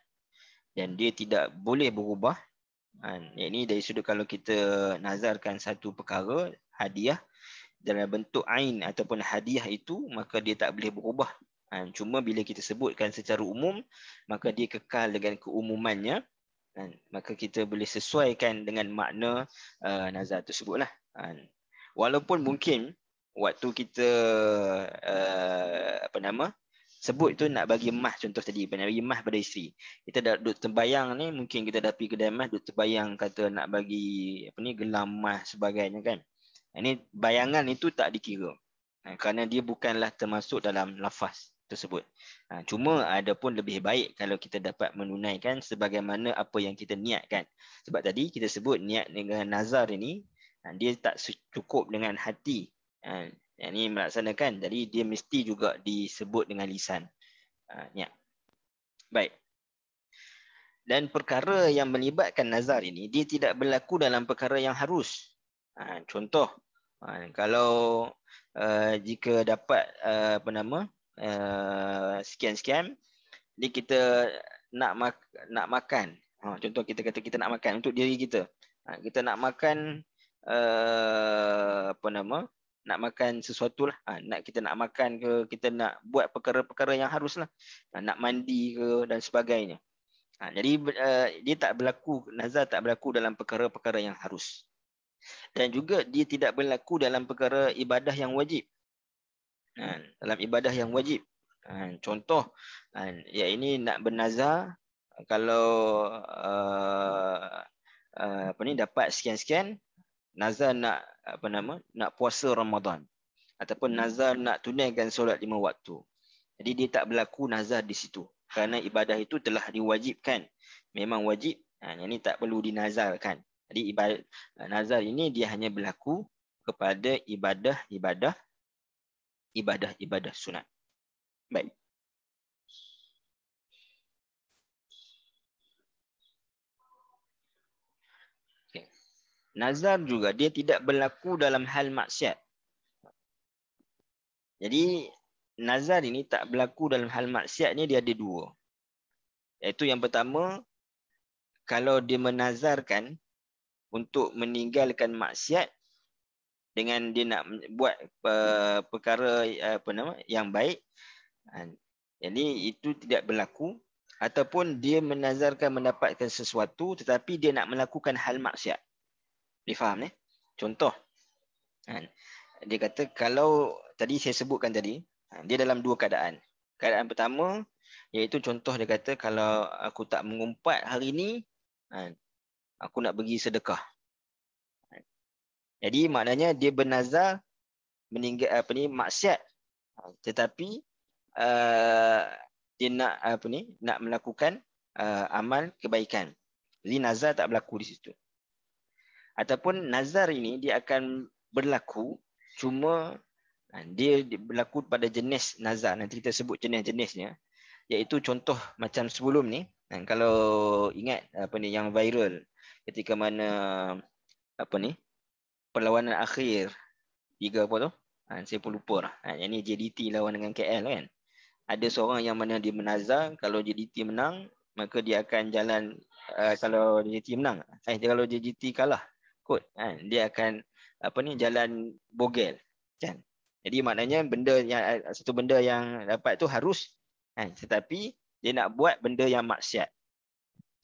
dan dia tidak boleh berubah. Kan? Yang ni dari sudut kalau kita nazarkan satu perkara, hadiah dalam bentuk ain ataupun hadiah itu maka dia tak boleh berubah. Kan? Cuma bila kita sebutkan secara umum maka dia kekal dengan keumumannya kan? maka kita boleh sesuaikan dengan makna uh, nazar tersebut lah. walaupun mungkin waktu kita uh, apa nama sebut tu nak bagi emas contoh tadi nak bagi emas pada isteri kita dah duduk terbayang ni mungkin kita dah pergi kedai emas duduk terbayang kata nak bagi apa ni gelang emas sebagainya kan ini bayangan itu tak dikira ha, kerana dia bukanlah termasuk dalam lafaz tersebut ha, cuma ada pun lebih baik kalau kita dapat menunaikan sebagaimana apa yang kita niatkan sebab tadi kita sebut niat dengan nazar ini ha, dia tak cukup dengan hati ha, yang ni melaksanakan jadi dia mesti juga disebut dengan lisan uh, ha, niat baik dan perkara yang melibatkan nazar ini dia tidak berlaku dalam perkara yang harus ha, contoh ha, kalau uh, jika dapat uh, apa nama uh, sekian sekian ni kita nak mak- nak makan ha, contoh kita kata kita nak makan untuk diri kita ha, kita nak makan uh, apa nama nak makan sesuatu lah. Ha, nak kita nak makan ke, kita nak buat perkara-perkara yang harus lah. Ha, nak mandi ke dan sebagainya. Ha, jadi uh, dia tak berlaku, nazar tak berlaku dalam perkara-perkara yang harus. Dan juga dia tidak berlaku dalam perkara ibadah yang wajib. Ha, dalam ibadah yang wajib. Ha, contoh, ha, ya ini nak bernazar, kalau uh, uh, apa ni dapat sekian-sekian nazar nak apa nama nak puasa Ramadan ataupun hmm. nazar nak tunaikan solat lima waktu. Jadi dia tak berlaku nazar di situ kerana ibadah itu telah diwajibkan. Memang wajib. Ha, ini tak perlu dinazarkan. Jadi ibadah ha, nazar ini dia hanya berlaku kepada ibadah-ibadah ibadah-ibadah sunat. Baik. nazar juga dia tidak berlaku dalam hal maksiat. Jadi nazar ini tak berlaku dalam hal maksiat ni dia ada dua. Iaitu yang pertama kalau dia menazarkan untuk meninggalkan maksiat dengan dia nak buat perkara eh, apa nama yang baik kan? jadi itu tidak berlaku ataupun dia menazarkan mendapatkan sesuatu tetapi dia nak melakukan hal maksiat Difaham ni? Eh? Contoh. Kan? Dia kata kalau tadi saya sebutkan tadi, ha, dia dalam dua keadaan. Keadaan pertama, iaitu contoh dia kata kalau aku tak mengumpat hari ni, ha, aku nak bagi sedekah. Jadi maknanya dia bernazar meninggal apa ni maksiat ha, tetapi uh, dia nak apa ni nak melakukan uh, amal kebaikan. Jadi nazar tak berlaku di situ ataupun nazar ini dia akan berlaku cuma ha, dia berlaku pada jenis nazar nanti kita sebut jenis-jenisnya iaitu contoh macam sebelum ni ha, kalau ingat apa ni yang viral ketika mana apa ni perlawanan akhir tiga apa tu ha, saya pun lupa lah. yang ni JDT lawan dengan KL kan ada seorang yang mana dia menazar kalau JDT menang maka dia akan jalan uh, kalau JDT menang eh kalau JDT kalah takut kan dia akan apa ni jalan bogel kan jadi maknanya benda yang satu benda yang dapat tu harus kan tetapi dia nak buat benda yang maksiat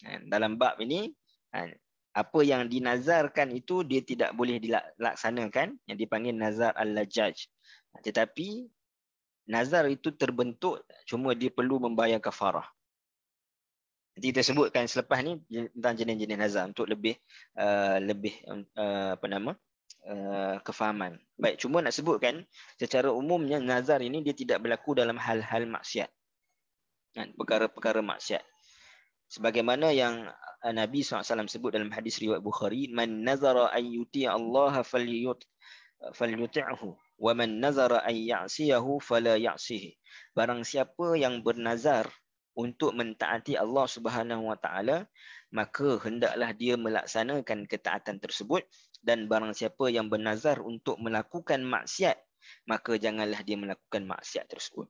kan dalam bab ini kan apa yang dinazarkan itu dia tidak boleh dilaksanakan yang dipanggil nazar al-lajaj tetapi nazar itu terbentuk cuma dia perlu membayar kafarah nanti kita sebutkan selepas ni tentang jenis-jenis nazar untuk lebih uh, lebih um, uh, apa nama uh, kefahaman. Baik, cuma nak sebutkan secara umumnya nazar ini dia tidak berlaku dalam hal-hal maksiat. Kan perkara-perkara maksiat. Sebagaimana yang Nabi SAW sebut dalam hadis riwayat Bukhari, man nazara an yuti' Allah falyuti'hu wa man nazara an ya'siyahu fala ya'sihi. Barang siapa yang bernazar untuk mentaati Allah Subhanahu Wa Taala maka hendaklah dia melaksanakan ketaatan tersebut dan barang siapa yang bernazar untuk melakukan maksiat maka janganlah dia melakukan maksiat tersebut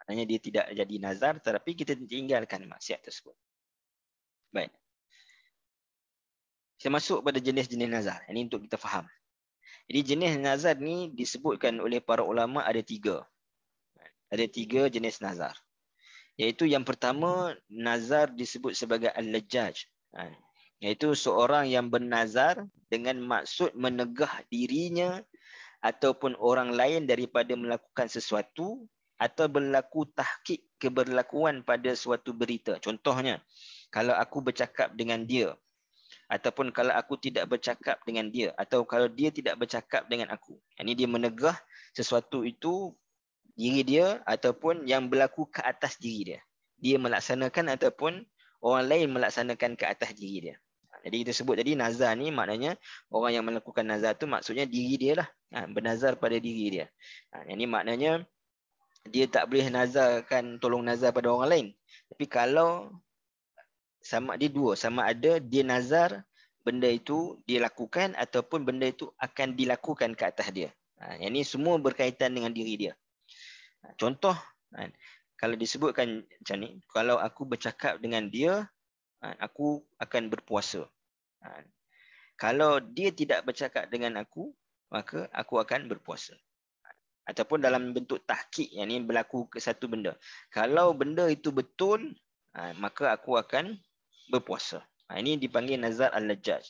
maknanya dia tidak jadi nazar tetapi kita tinggalkan maksiat tersebut baik saya masuk pada jenis-jenis nazar ini untuk kita faham jadi jenis nazar ni disebutkan oleh para ulama ada tiga. Ada tiga jenis nazar iaitu yang pertama nazar disebut sebagai al-lajjaj ha. iaitu seorang yang bernazar dengan maksud menegah dirinya ataupun orang lain daripada melakukan sesuatu atau berlaku tahkik keberlakuan pada suatu berita contohnya kalau aku bercakap dengan dia ataupun kalau aku tidak bercakap dengan dia atau kalau dia tidak bercakap dengan aku ini dia menegah sesuatu itu diri dia ataupun yang berlaku ke atas diri dia. Dia melaksanakan ataupun orang lain melaksanakan ke atas diri dia. Jadi kita sebut jadi nazar ni maknanya orang yang melakukan nazar tu maksudnya diri dia lah. Ha, bernazar pada diri dia. Ha, yang ni maknanya dia tak boleh nazarkan tolong nazar pada orang lain. Tapi kalau sama dia dua sama ada dia nazar benda itu dia lakukan ataupun benda itu akan dilakukan ke atas dia. Ha, yang ni semua berkaitan dengan diri dia. Contoh, kan, kalau disebutkan macam ni, kalau aku bercakap dengan dia, kan, aku akan berpuasa. Kan. Kalau dia tidak bercakap dengan aku, maka aku akan berpuasa. Ataupun dalam bentuk tahkik, yang ini berlaku ke satu benda. Kalau benda itu betul, maka aku akan berpuasa. Ha, ini dipanggil nazar al-lajaj.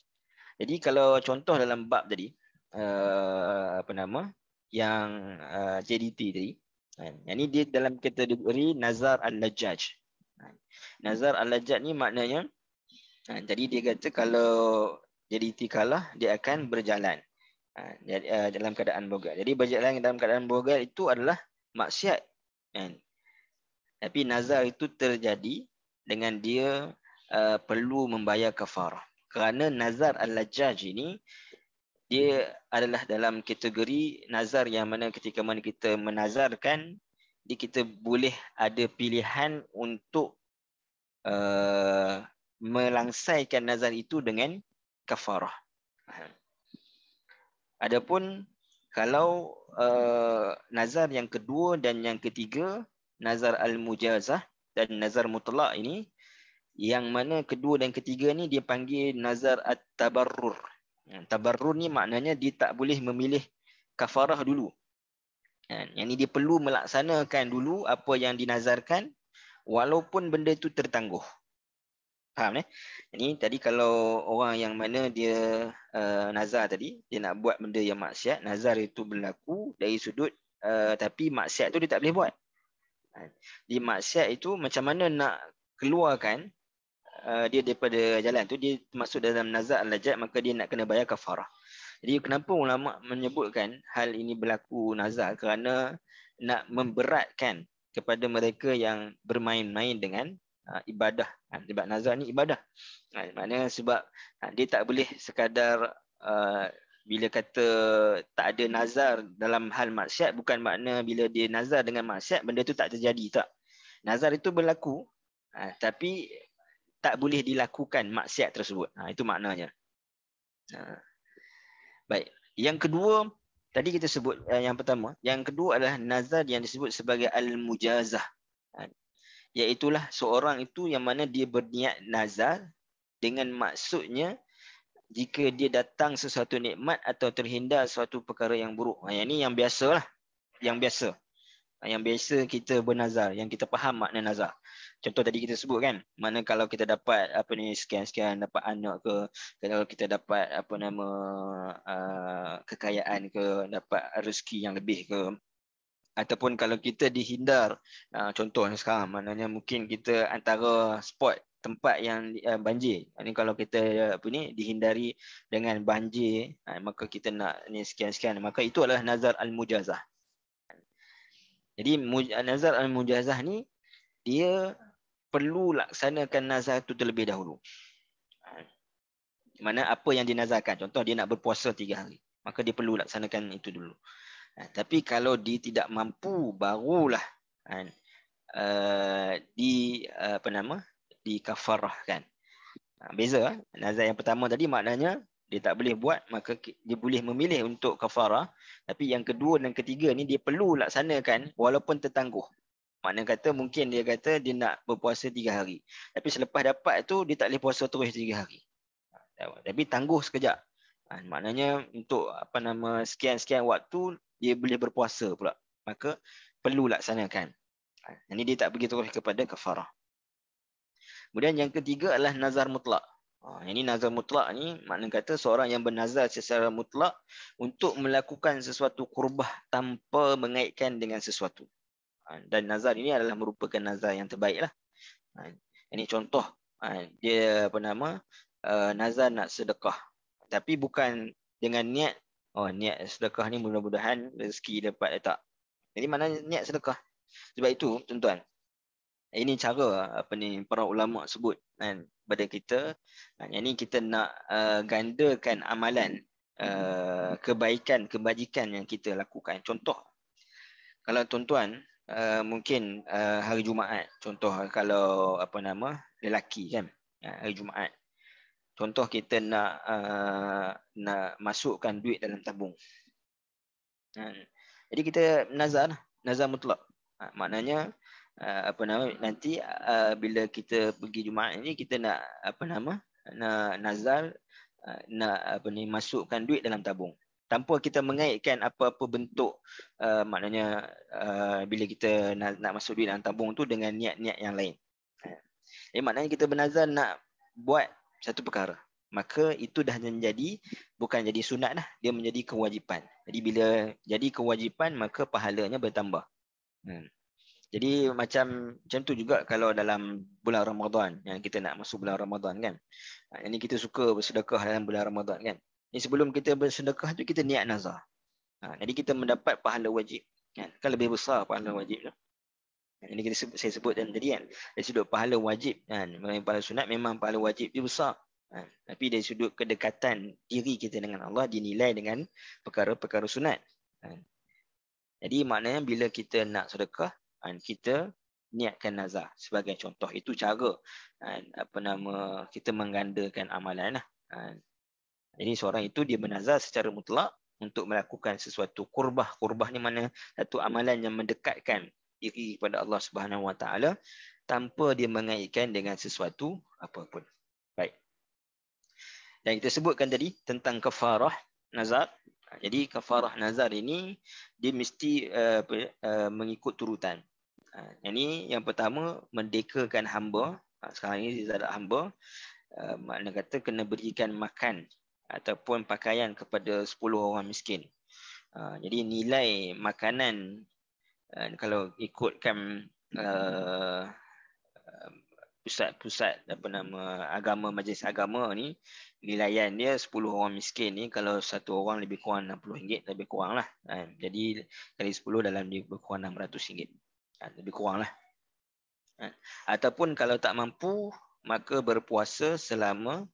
Jadi kalau contoh dalam bab tadi, eh, apa nama, yang eh, JDT tadi, Kan? Yang ni dia dalam kategori Nazar Al-Lajjaj. Kan? Nazar Al-Lajjaj ni maknanya, kan, jadi dia kata kalau jadi tikalah, dia akan berjalan eh, dalam keadaan bogat. Jadi berjalan dalam keadaan bogat itu adalah maksiat. Tapi nazar itu terjadi dengan dia eh, perlu membayar kafarah. Kerana nazar Al-Lajjaj ini, dia adalah dalam kategori nazar yang mana ketika mana kita menazarkan dia kita boleh ada pilihan untuk uh, melangsaikan nazar itu dengan kafarah. Adapun kalau uh, nazar yang kedua dan yang ketiga, nazar al-mujazah dan nazar mutlak ini yang mana kedua dan ketiga ni dia panggil nazar at-tabarrur. Kan, tabarrun ni maknanya dia tak boleh memilih kafarah dulu. Kan, yang ni dia perlu melaksanakan dulu apa yang dinazarkan walaupun benda itu tertangguh. Faham eh? ni? Eh? Ini tadi kalau orang yang mana dia uh, nazar tadi, dia nak buat benda yang maksiat, nazar itu berlaku dari sudut uh, tapi maksiat tu dia tak boleh buat. Kan, di maksiat itu macam mana nak keluarkan Uh, dia daripada jalan tu dia masuk dalam nazak al-lajat maka dia nak kena bayar kafarah. Jadi kenapa ulama menyebutkan hal ini berlaku nazak kerana nak memberatkan kepada mereka yang bermain-main dengan uh, ibadah. Ha, sebab nazar ni ibadah. Ha, maknanya sebab ha, dia tak boleh sekadar uh, bila kata tak ada nazar dalam hal maksiat bukan makna bila dia nazar dengan maksiat benda tu tak terjadi tak. Nazar itu berlaku ha, tapi tak boleh dilakukan maksiat tersebut. Ha, itu maknanya. Ha. Baik. Yang kedua, tadi kita sebut uh, yang pertama. Yang kedua adalah nazar yang disebut sebagai al-mujazah. Ha. Iaitulah seorang itu yang mana dia berniat nazar dengan maksudnya jika dia datang sesuatu nikmat atau terhindar sesuatu perkara yang buruk. Ha, yang ini yang biasalah. Yang biasa. Ha, yang biasa kita bernazar. Yang kita faham makna nazar contoh tadi kita sebut kan mana kalau kita dapat apa ni scan-scan dapat anak ke kalau kita dapat apa nama uh, kekayaan ke dapat rezeki yang lebih ke ataupun kalau kita dihindar uh, contohnya sekarang maknanya mungkin kita antara spot tempat yang uh, banjir ini kalau kita apa ni dihindari dengan banjir uh, maka kita nak ni scan-scan maka itu adalah nazar al-mujazah jadi nazar al-mujazah ni dia perlu laksanakan nazar itu terlebih dahulu. Ha. Di Mana apa yang dinazarkan. Contoh dia nak berpuasa tiga hari. Maka dia perlu laksanakan itu dulu. Ha. Tapi kalau dia tidak mampu, barulah kan, uh, di uh, apa nama dikafarahkan. Beza. Eh? Nazar yang pertama tadi maknanya dia tak boleh buat, maka dia boleh memilih untuk kafarah. Tapi yang kedua dan ketiga ni dia perlu laksanakan walaupun tertangguh. Mana kata mungkin dia kata dia nak berpuasa tiga hari. Tapi selepas dapat tu dia tak boleh puasa terus tiga hari. Tapi tangguh sekejap. Ha, maknanya untuk apa nama sekian-sekian waktu dia boleh berpuasa pula. Maka perlu laksanakan. Ini ha, dia tak pergi terus kepada kafarah. Kemudian yang ketiga adalah nazar mutlak. Ini ha, nazar mutlak ni maknanya kata seorang yang bernazar secara mutlak untuk melakukan sesuatu kurbah tanpa mengaitkan dengan sesuatu. Ha, dan nazar ini adalah merupakan nazar yang terbaiklah. Ha, ini contoh ha, dia apa nama nazar nak sedekah tapi bukan dengan niat oh niat sedekah ni mudah-mudahan rezeki dapat tak. Jadi mana niat sedekah? Sebab itu tuan-tuan ini cara apa ni para ulama sebut kan pada kita yang ni kita nak uh, gandakan amalan uh, kebaikan kebajikan yang kita lakukan contoh kalau tuan-tuan uh, mungkin uh, hari Jumaat contoh eh, kalau apa nama lelaki kan hari Jumaat contoh kita nak uh, nak masukkan duit dalam tabung jadi kita nazar lah. nazar mutlak ha, maknanya uh, apa nama nanti uh, bila kita pergi Jumaat ini kita nak apa nama nak nazar uh, nak apa ni masukkan duit dalam tabung tanpa kita mengaitkan apa-apa bentuk uh, maknanya uh, bila kita nak, nak masuk duit dalam tabung tu dengan niat-niat yang lain. Eh, maknanya kita bernazar nak buat satu perkara. Maka itu dah menjadi bukan jadi sunat lah. Dia menjadi kewajipan. Jadi bila jadi kewajipan maka pahalanya bertambah. Hmm. Jadi macam macam tu juga kalau dalam bulan Ramadan yang kita nak masuk bulan Ramadan kan. Ini kita suka bersedekah dalam bulan Ramadan kan. Ini sebelum kita bersedekah tu kita niat nazar. Ha, jadi kita mendapat pahala wajib. Kan? kan lebih besar pahala wajib tu. Kan? Ini kita sebut, saya sebut dan tadi kan. Dari sudut pahala wajib kan. Memang pahala sunat memang pahala wajib dia besar. Kan? Tapi dari sudut kedekatan diri kita dengan Allah dinilai dengan perkara-perkara sunat. Kan? Jadi maknanya bila kita nak sedekah kan? kita niatkan nazar sebagai contoh itu cara kan? apa nama kita menggandakan amalan lah. Kan? Jadi seorang itu dia menazar secara mutlak untuk melakukan sesuatu kurbah. Kurbah ni mana satu amalan yang mendekatkan diri kepada Allah Subhanahu Wa Taala tanpa dia mengaitkan dengan sesuatu apapun. Baik. Dan kita sebutkan tadi tentang kafarah nazar. Jadi kafarah nazar ini dia mesti uh, uh, mengikut turutan. Uh, yang ini yang pertama mendekakan hamba. Uh, sekarang ini dia ada hamba. Uh, makna kata kena berikan makan ataupun pakaian kepada 10 orang miskin. Uh, jadi nilai makanan uh, kalau ikutkan ah, pusat-pusat uh, apa nama agama majlis agama ni nilaian dia 10 orang miskin ni kalau satu orang lebih kurang RM60 lebih kurang lah. Uh, jadi kali 10 dalam lebih kurang RM600 uh, lebih kurang lah. Uh, ataupun kalau tak mampu maka berpuasa selama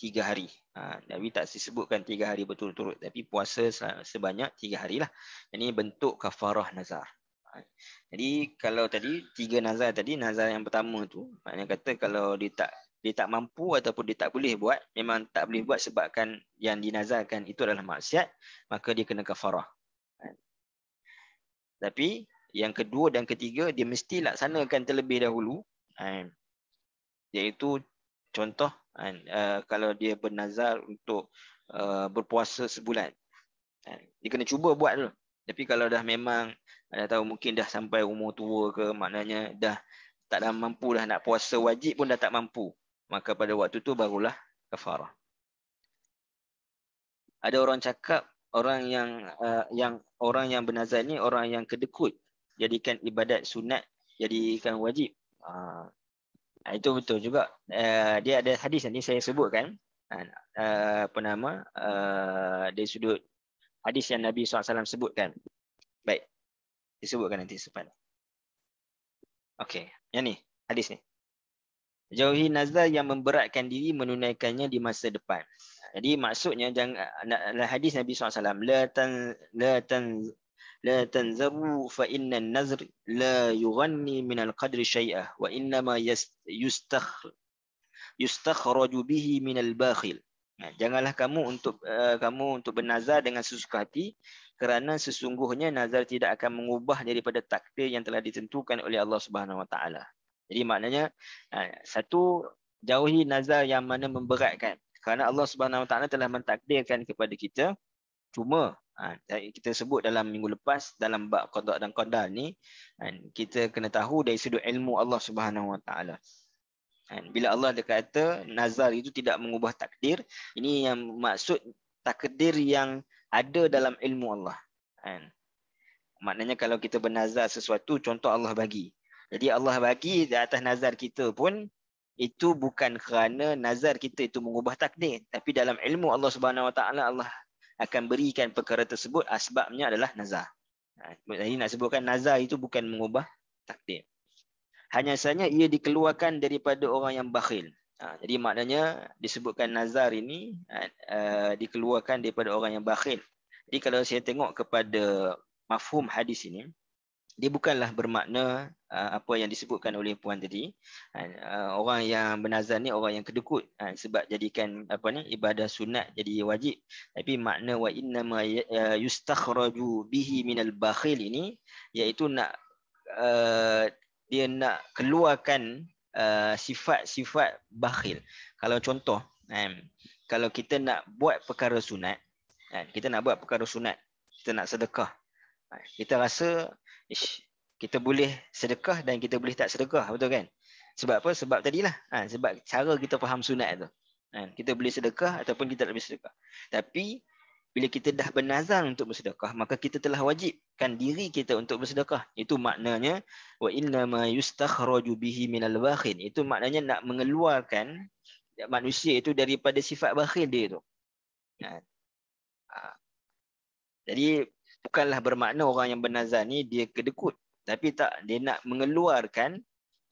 tiga hari. Ha, Nabi tak disebutkan tiga hari berturut-turut. Tapi puasa sebanyak tiga hari lah. Ini bentuk kafarah nazar. Ha, jadi kalau tadi tiga nazar tadi, nazar yang pertama tu. Maknanya kata kalau dia tak dia tak mampu ataupun dia tak boleh buat. Memang tak boleh buat sebabkan yang dinazarkan itu adalah maksiat. Maka dia kena kafarah. Ha. Tapi yang kedua dan ketiga dia mesti laksanakan terlebih dahulu. Ha. Iaitu contoh kan, uh, kalau dia bernazar untuk uh, berpuasa sebulan. Kan. Dia kena cuba buat dulu. Tapi kalau dah memang, ada tahu mungkin dah sampai umur tua ke, maknanya dah tak dah mampu dah nak puasa wajib pun dah tak mampu. Maka pada waktu tu barulah kafarah. Ada orang cakap orang yang uh, yang orang yang bernazar ni orang yang kedekut jadikan ibadat sunat jadikan wajib. Uh, Ah, itu betul juga. Uh, dia ada hadis nanti saya sebutkan. Uh, apa nama? Uh, dari sudut hadis yang Nabi SAW sebutkan. Baik. Disebutkan nanti sepan. Okey. Yang ni. Hadis ni. Jauhi nazar yang memberatkan diri menunaikannya di masa depan. Jadi maksudnya jangan hadis Nabi SAW. La tan, la tan, لا تنذروا فإن النذر لا يغني من القدر شيئا وإنما يستخ يستخرج به من الباخل nah, janganlah kamu untuk uh, kamu untuk bernazar dengan sesuka hati kerana sesungguhnya nazar tidak akan mengubah daripada takdir yang telah ditentukan oleh Allah Subhanahu Wa Taala jadi maknanya uh, satu jauhi nazar yang mana memberatkan kerana Allah Subhanahu Wa Taala telah mentakdirkan kepada kita cuma Ha, eh, kita sebut dalam minggu lepas dalam bab qada dan qadar ni ha, kita kena tahu dari sudut ilmu Allah Subhanahu Wa Taala ha, bila Allah dia kata nazar itu tidak mengubah takdir ini yang maksud takdir yang ada dalam ilmu Allah maknanya kalau kita bernazar sesuatu contoh Allah bagi jadi Allah bagi di atas nazar kita pun itu bukan kerana nazar kita itu mengubah takdir tapi dalam ilmu Allah Subhanahu Wa Taala Allah akan berikan perkara tersebut asbabnya adalah nazar. Ini ha, nak sebutkan nazar itu bukan mengubah takdir. Hanya sahaja ia dikeluarkan daripada orang yang bakhil. Ha, jadi maknanya disebutkan nazar ini ha, dikeluarkan daripada orang yang bakhil. Jadi kalau saya tengok kepada mafhum hadis ini, dia bukanlah bermakna uh, apa yang disebutkan oleh puan tadi uh, uh, orang yang bernazar ni orang yang kedekut uh, sebab jadikan apa ni ibadah sunat jadi wajib tapi makna wa inna ma ya, uh, yustakhraju bihi minal bakhil ini iaitu nak uh, dia nak keluarkan uh, sifat-sifat bakhil kalau contoh um, kalau kita nak buat perkara sunat uh, kita nak buat perkara sunat kita nak sedekah kita rasa ish, kita boleh sedekah dan kita boleh tak sedekah betul kan sebab apa sebab tadilah ha, sebab cara kita faham sunat tu ha, kita boleh sedekah ataupun kita tak boleh sedekah tapi bila kita dah bernazar untuk bersedekah maka kita telah wajibkan diri kita untuk bersedekah itu maknanya wa inna ma yustakhraju bihi minal bakhil itu maknanya nak mengeluarkan manusia itu daripada sifat bakhil dia tu ha. Ha. jadi bukanlah bermakna orang yang bernazar ni dia kedekut tapi tak dia nak mengeluarkan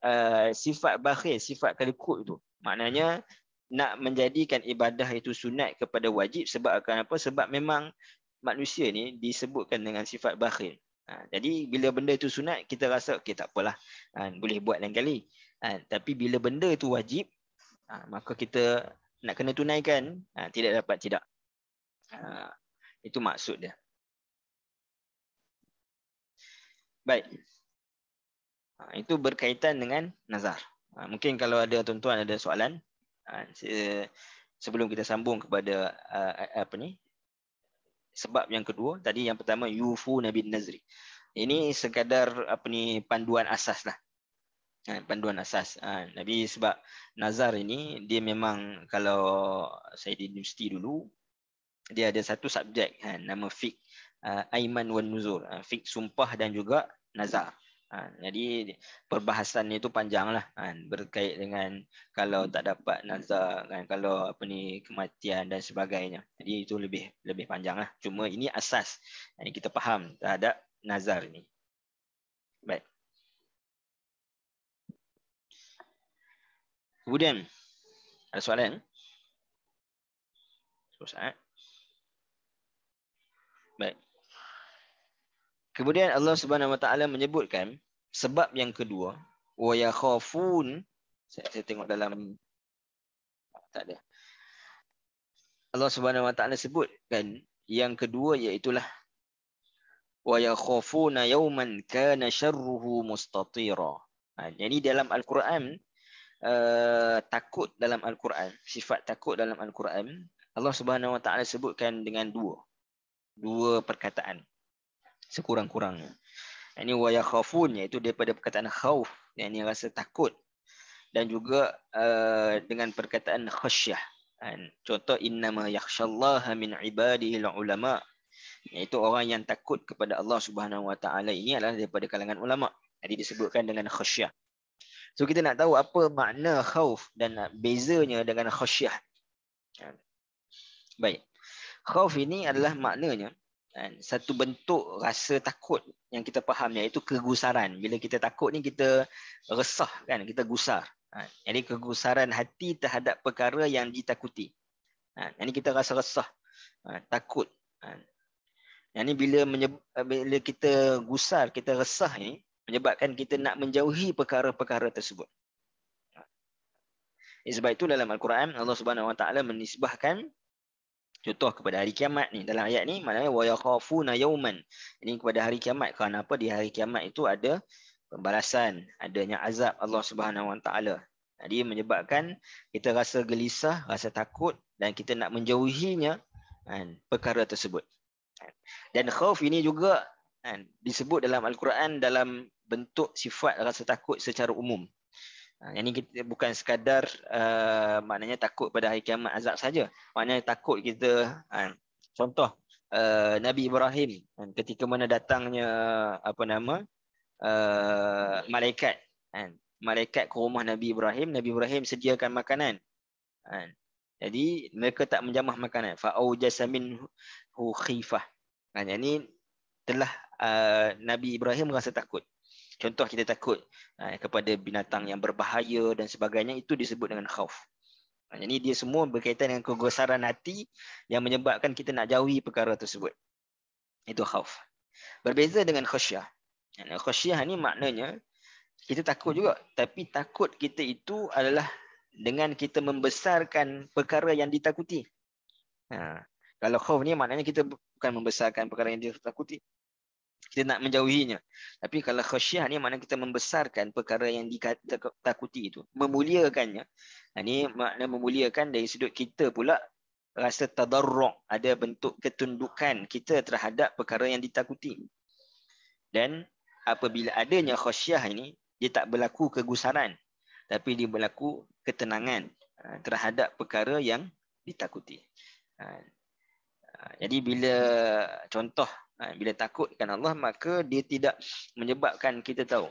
uh, sifat bakhil sifat kedekut tu maknanya nak menjadikan ibadah itu sunat kepada wajib sebab akan apa sebab memang manusia ni disebutkan dengan sifat bakhil ha, jadi bila benda itu sunat kita rasa okey tak apalah ha, boleh buat lain kali ha, tapi bila benda itu wajib ha, maka kita nak kena tunaikan ha, tidak dapat tidak ha, itu maksud dia Baik. Ha, itu berkaitan dengan nazar. Ha, mungkin kalau ada tuan-tuan ada soalan, ha, sebelum kita sambung kepada uh, apa ni? Sebab yang kedua, tadi yang pertama yufu nabi nazri. Ini sekadar apa ni panduan asas lah. Ha, panduan asas. Ha, nabi sebab nazar ini dia memang kalau saya di universiti dulu dia ada satu subjek ha, nama fik ha, Aiman wan nuzur ha, fik sumpah dan juga nazar. Ha, jadi perbahasan itu panjang lah ha, berkait dengan kalau tak dapat nazar kan, kalau apa ni kematian dan sebagainya. Jadi itu lebih lebih panjang lah. Cuma ini asas yang kita faham terhadap nazar ini. Baik. Kemudian ada soalan? Susah. So, Kemudian Allah Subhanahu Wa Taala menyebutkan sebab yang kedua wa khafun saya, saya tengok dalam tak ada. Allah Subhanahu Wa Taala sebutkan yang kedua iaitu lah wa yakhafuna yawman kana sharruhu mustatira. Ha, jadi dalam al-Quran uh, takut dalam al-Quran, sifat takut dalam al-Quran Allah Subhanahu Wa Taala sebutkan dengan dua dua perkataan sekurang-kurangnya. Ini waya khafun iaitu daripada perkataan khauf yang ini rasa takut dan juga uh, dengan perkataan khasyah. Dan contoh innama yakhshallaha min ibadihi ulama iaitu orang yang takut kepada Allah Subhanahu wa taala ini adalah daripada kalangan ulama. Jadi disebutkan dengan khasyah. So kita nak tahu apa makna khauf dan bezanya dengan khasyah. Kan? Baik. Khauf ini adalah maknanya kan? satu bentuk rasa takut yang kita faham iaitu kegusaran. Bila kita takut ni kita resah kan, kita gusar. Kan? Jadi kegusaran hati terhadap perkara yang ditakuti. Kan? Jadi kita rasa resah, kan? takut. Kan? Jadi bila, menyeb- bila kita gusar, kita resah ni menyebabkan kita nak menjauhi perkara-perkara tersebut. Sebab itu dalam Al-Quran Allah Subhanahu Wa Taala menisbahkan Contoh kepada hari kiamat ni dalam ayat ni maknanya wa yakhafuna yawman. Ini kepada hari kiamat kerana apa di hari kiamat itu ada pembalasan, adanya azab Allah Subhanahu Wa Taala. Jadi menyebabkan kita rasa gelisah, rasa takut dan kita nak menjauhinya kan, perkara tersebut. Dan khauf ini juga kan, disebut dalam Al-Quran dalam bentuk sifat rasa takut secara umum. Ah, yang ini kita bukan sekadar uh, maknanya takut pada hari kiamat azab saja. Maknanya takut kita uh, contoh uh, Nabi Ibrahim uh, ketika mana datangnya apa nama uh, malaikat uh, malaikat ke rumah Nabi Ibrahim, Nabi Ibrahim sediakan makanan. Uh, jadi mereka tak menjamah makanan. Fa'aujasa minhu khifah. Uh, ini telah uh, Nabi Ibrahim rasa takut contoh kita takut uh, kepada binatang yang berbahaya dan sebagainya itu disebut dengan khauf. Ha, jadi dia semua berkaitan dengan kegosaran hati yang menyebabkan kita nak jauhi perkara tersebut. Itu khauf. Berbeza dengan khasyah. Khasyah ni maknanya kita takut juga tapi takut kita itu adalah dengan kita membesarkan perkara yang ditakuti. Ha. Kalau khauf ni maknanya kita bukan membesarkan perkara yang ditakuti kita nak menjauhinya. Tapi kalau khasyah ni makna kita membesarkan perkara yang ditakuti itu, memuliakannya. Ini ha, makna memuliakan dari sudut kita pula rasa tadarrur, ada bentuk ketundukan kita terhadap perkara yang ditakuti. Dan apabila adanya khasyah ini, dia tak berlaku kegusaran tapi dia berlaku ketenangan ha, terhadap perkara yang ditakuti. Ha, jadi bila contoh Ha, bila takutkan Allah maka dia tidak menyebabkan kita tahu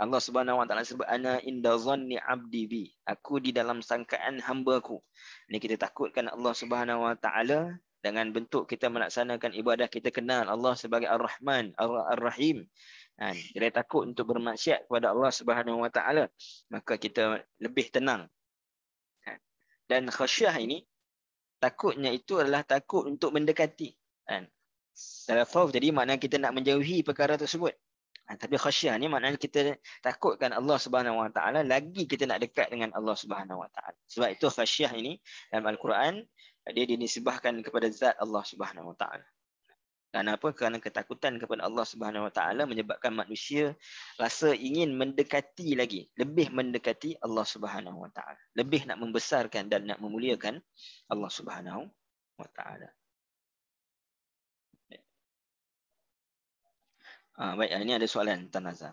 Allah Subhanahu Wa Taala sebut ana inda zanni abdi bi aku di dalam sangkaan hamba-ku Ini kita takutkan Allah Subhanahu Wa Taala dengan bentuk kita melaksanakan ibadah kita kenal Allah sebagai Ar-Rahman Ar-Rahim ha, dia takut untuk bermaksiat kepada Allah Subhanahu Wa Taala maka kita lebih tenang ha, dan khasyah ini takutnya itu adalah takut untuk mendekati dalam khawf jadi makna kita nak menjauhi perkara tersebut. Ha, tapi khasyah ni maknanya kita takutkan Allah Subhanahu Wa Taala lagi kita nak dekat dengan Allah Subhanahu Wa Taala. Sebab itu khasyah ini dalam Al-Quran dia dinisbahkan kepada zat Allah Subhanahu Wa Taala. Kerana apa? Kerana ketakutan kepada Allah Subhanahu Wa Taala menyebabkan manusia rasa ingin mendekati lagi, lebih mendekati Allah Subhanahu Wa Taala, lebih nak membesarkan dan nak memuliakan Allah Subhanahu Wa Taala. Ah, baik, ah, ini ada soalan tentang nazar.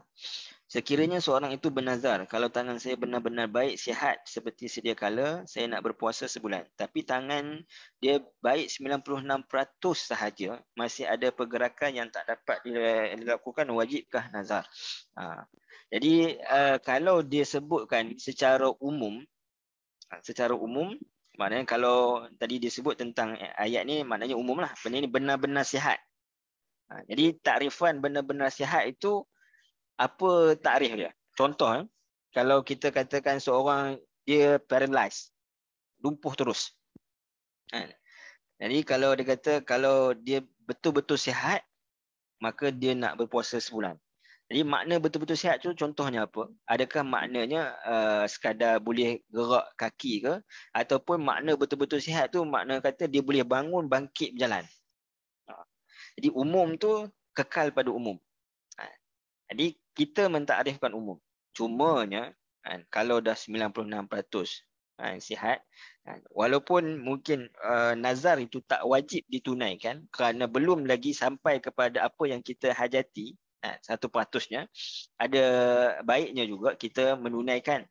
Sekiranya seorang itu bernazar, kalau tangan saya benar-benar baik, sihat seperti sedia kala, saya nak berpuasa sebulan. Tapi tangan dia baik 96% sahaja, masih ada pergerakan yang tak dapat dilakukan, wajibkah nazar? Ah. Jadi uh, kalau dia sebutkan secara umum, ah, secara umum, maknanya kalau tadi dia sebut tentang ayat ni, maknanya umum lah. Benda ni benar-benar sihat, Ha, jadi takrifan benar-benar sihat itu apa takrif dia? Contoh, eh, kalau kita katakan seorang dia paralyzed, lumpuh terus. Ha. Jadi kalau dia kata kalau dia betul-betul sihat, maka dia nak berpuasa sebulan. Jadi makna betul-betul sihat tu contohnya apa? Adakah maknanya uh, sekadar boleh gerak kaki ke? Ataupun makna betul-betul sihat tu makna kata dia boleh bangun, bangkit berjalan. Jadi umum tu kekal pada umum. Ha. Jadi kita mentakrifkan umum. Cumanya ha, kalau dah 96% ha, sihat, ha, walaupun mungkin uh, nazar itu tak wajib ditunaikan kerana belum lagi sampai kepada apa yang kita hajati, ha, satu ha, peratusnya, ada baiknya juga kita menunaikan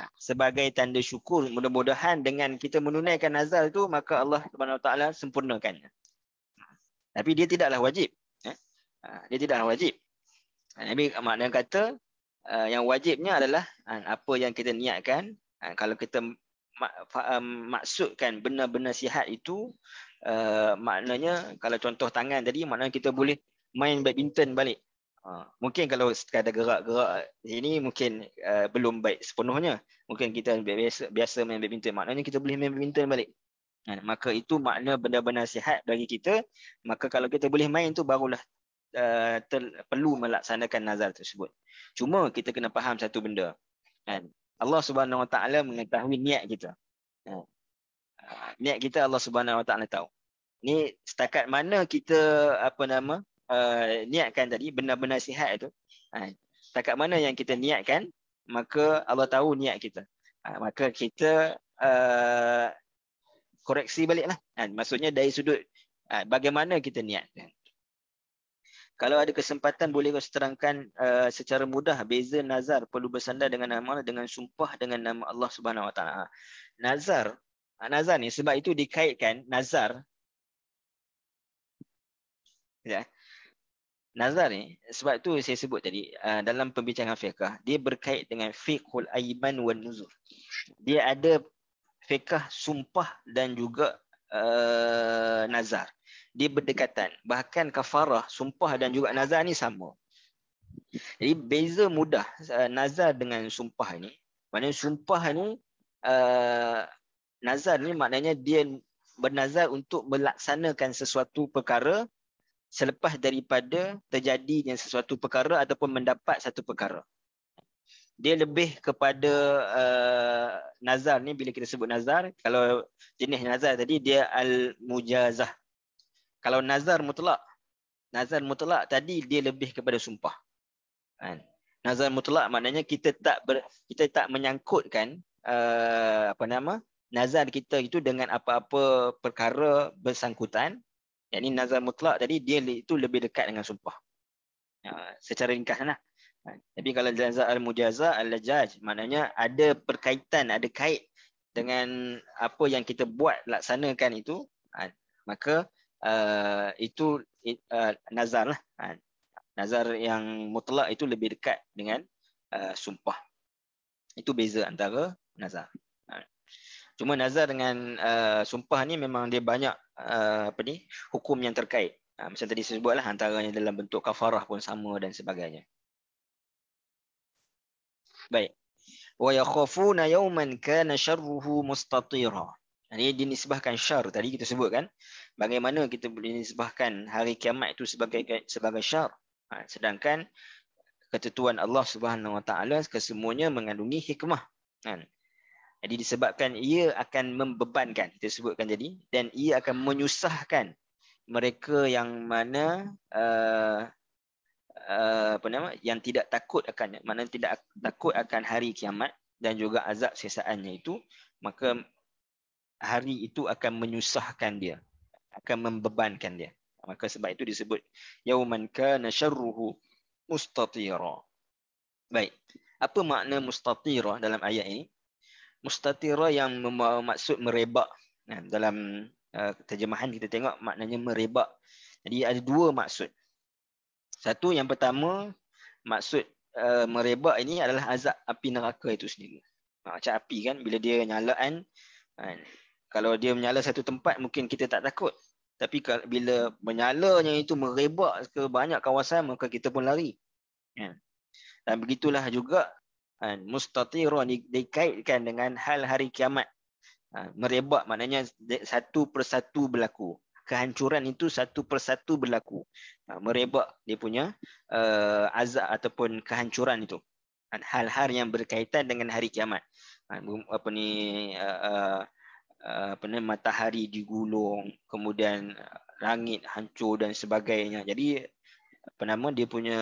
ha, sebagai tanda syukur mudah-mudahan dengan kita menunaikan nazar itu maka Allah Subhanahu taala sempurnakannya tapi dia tidaklah wajib. Ya. Ha, dia tidaklah wajib. Ha, Nabi ah, maknanya kata, ah, yang wajibnya adalah ah, apa yang kita niatkan. Kalau kita maksudkan benda-benda sihat itu, maknanya kalau contoh tangan tadi, maknanya kita boleh main badminton balik. Mungkin kalau sekadar gerak-gerak ini mungkin belum baik sepenuhnya. Mungkin kita biasa main badminton. Maknanya kita boleh main badminton balik. Ha, maka itu makna benda-benda sihat bagi kita maka kalau kita boleh main tu barulah uh, ter, perlu melaksanakan nazar tersebut cuma kita kena faham satu benda kan Allah Subhanahu Wa Taala mengetahui niat kita uh, niat kita Allah Subhanahu Wa Taala tahu ni setakat mana kita apa nama uh, niatkan tadi benda-benda sihat itu uh, setakat mana yang kita niatkan maka Allah tahu niat kita uh, maka kita uh, koreksi baliklah kan maksudnya dari sudut ha, bagaimana kita niat kalau ada kesempatan boleh kau terangkan uh, ha, secara mudah beza nazar perlu bersandar dengan nama Allah dengan sumpah dengan nama Allah Subhanahu Wa Taala nazar nazar ni sebab itu dikaitkan nazar ya nazar ni sebab tu saya sebut tadi uh, dalam pembicaraan fiqah dia berkait dengan fiqhul aiman wan nuzur dia ada fikah sumpah dan juga uh, nazar. Dia berdekatan. Bahkan kafarah, sumpah dan juga nazar ni sama. Jadi beza mudah uh, nazar dengan sumpah ni. Maknanya sumpah ni, uh, nazar ni maknanya dia bernazar untuk melaksanakan sesuatu perkara selepas daripada terjadinya sesuatu perkara ataupun mendapat satu perkara dia lebih kepada uh, nazar ni bila kita sebut nazar kalau jenis nazar tadi dia al mujazah kalau nazar mutlak nazar mutlak tadi dia lebih kepada sumpah kan nazar mutlak maknanya kita tak ber, kita tak menyangkutkan uh, apa nama nazar kita itu dengan apa-apa perkara bersangkutan yakni nazar mutlak tadi dia itu lebih dekat dengan sumpah uh, secara ringkaslah tapi kalau jazah al-mujaza al-lajaj maknanya ada perkaitan ada kait dengan apa yang kita buat laksanakan itu ha, maka uh, itu uh, nazar lah. Ha, nazar yang mutlak itu lebih dekat dengan uh, sumpah. Itu beza antara nazar. Ha. Cuma nazar dengan uh, sumpah ni memang dia banyak uh, apa ni hukum yang terkait. Uh, macam tadi saya sebutlah antaranya dalam bentuk kafarah pun sama dan sebagainya. Baik. Wa yakhafuna yawman kana syarruhu mustatira. Ini dinisbahkan syar tadi kita sebut kan. Bagaimana kita boleh nisbahkan hari kiamat itu sebagai sebagai syar. Ha, sedangkan ketetuan Allah Subhanahu Wa Taala kesemuanya mengandungi hikmah. Kan? Jadi disebabkan ia akan membebankan, kita sebutkan Jadi dan ia akan menyusahkan mereka yang mana uh, Eh, apa nama yang tidak takut akan mana tidak takut akan hari kiamat dan juga azab sisaannya itu maka hari itu akan menyusahkan dia akan membebankan dia maka sebab itu disebut yauman kana syarruhu mustatira baik apa makna mustatira dalam ayat ini mustatira yang maksud merebak dalam eh, terjemahan kita tengok maknanya merebak jadi ada dua maksud satu yang pertama maksud uh, merebak ini adalah azab api neraka itu sendiri. Ha, macam api kan bila dia nyala kan ha, kalau dia menyala satu tempat mungkin kita tak takut. Tapi bila menyalanya itu merebak ke banyak kawasan maka kita pun lari. Ha. Dan begitulah juga kan mustatirun dikaitkan dengan hal hari kiamat. Merebak maknanya satu persatu berlaku kehancuran itu satu persatu berlaku uh, merebak dia punya uh, azab ataupun kehancuran itu ha, hal-hal yang berkaitan dengan hari kiamat uh, apa ni uh, uh, apa ni matahari digulung kemudian langit hancur dan sebagainya jadi apa nama dia punya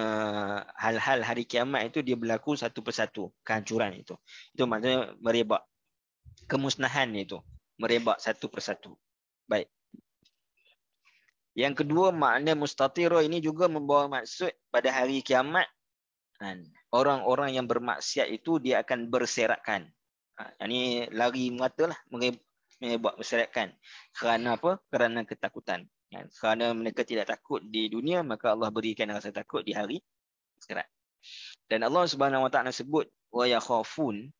hal-hal hari kiamat itu dia berlaku satu persatu kehancuran itu itu maksudnya merebak kemusnahan itu merebak satu persatu baik yang kedua makna mustatira ini juga membawa maksud pada hari kiamat kan? orang-orang yang bermaksiat itu dia akan berserakan. Ini ha, lari matalah buat berserakan. Kerana apa? Kerana ketakutan. Kan? Kerana mereka tidak takut di dunia maka Allah berikan rasa takut di hari akhirat. Dan Allah Subhanahu Wa Taala sebut wa yakhafun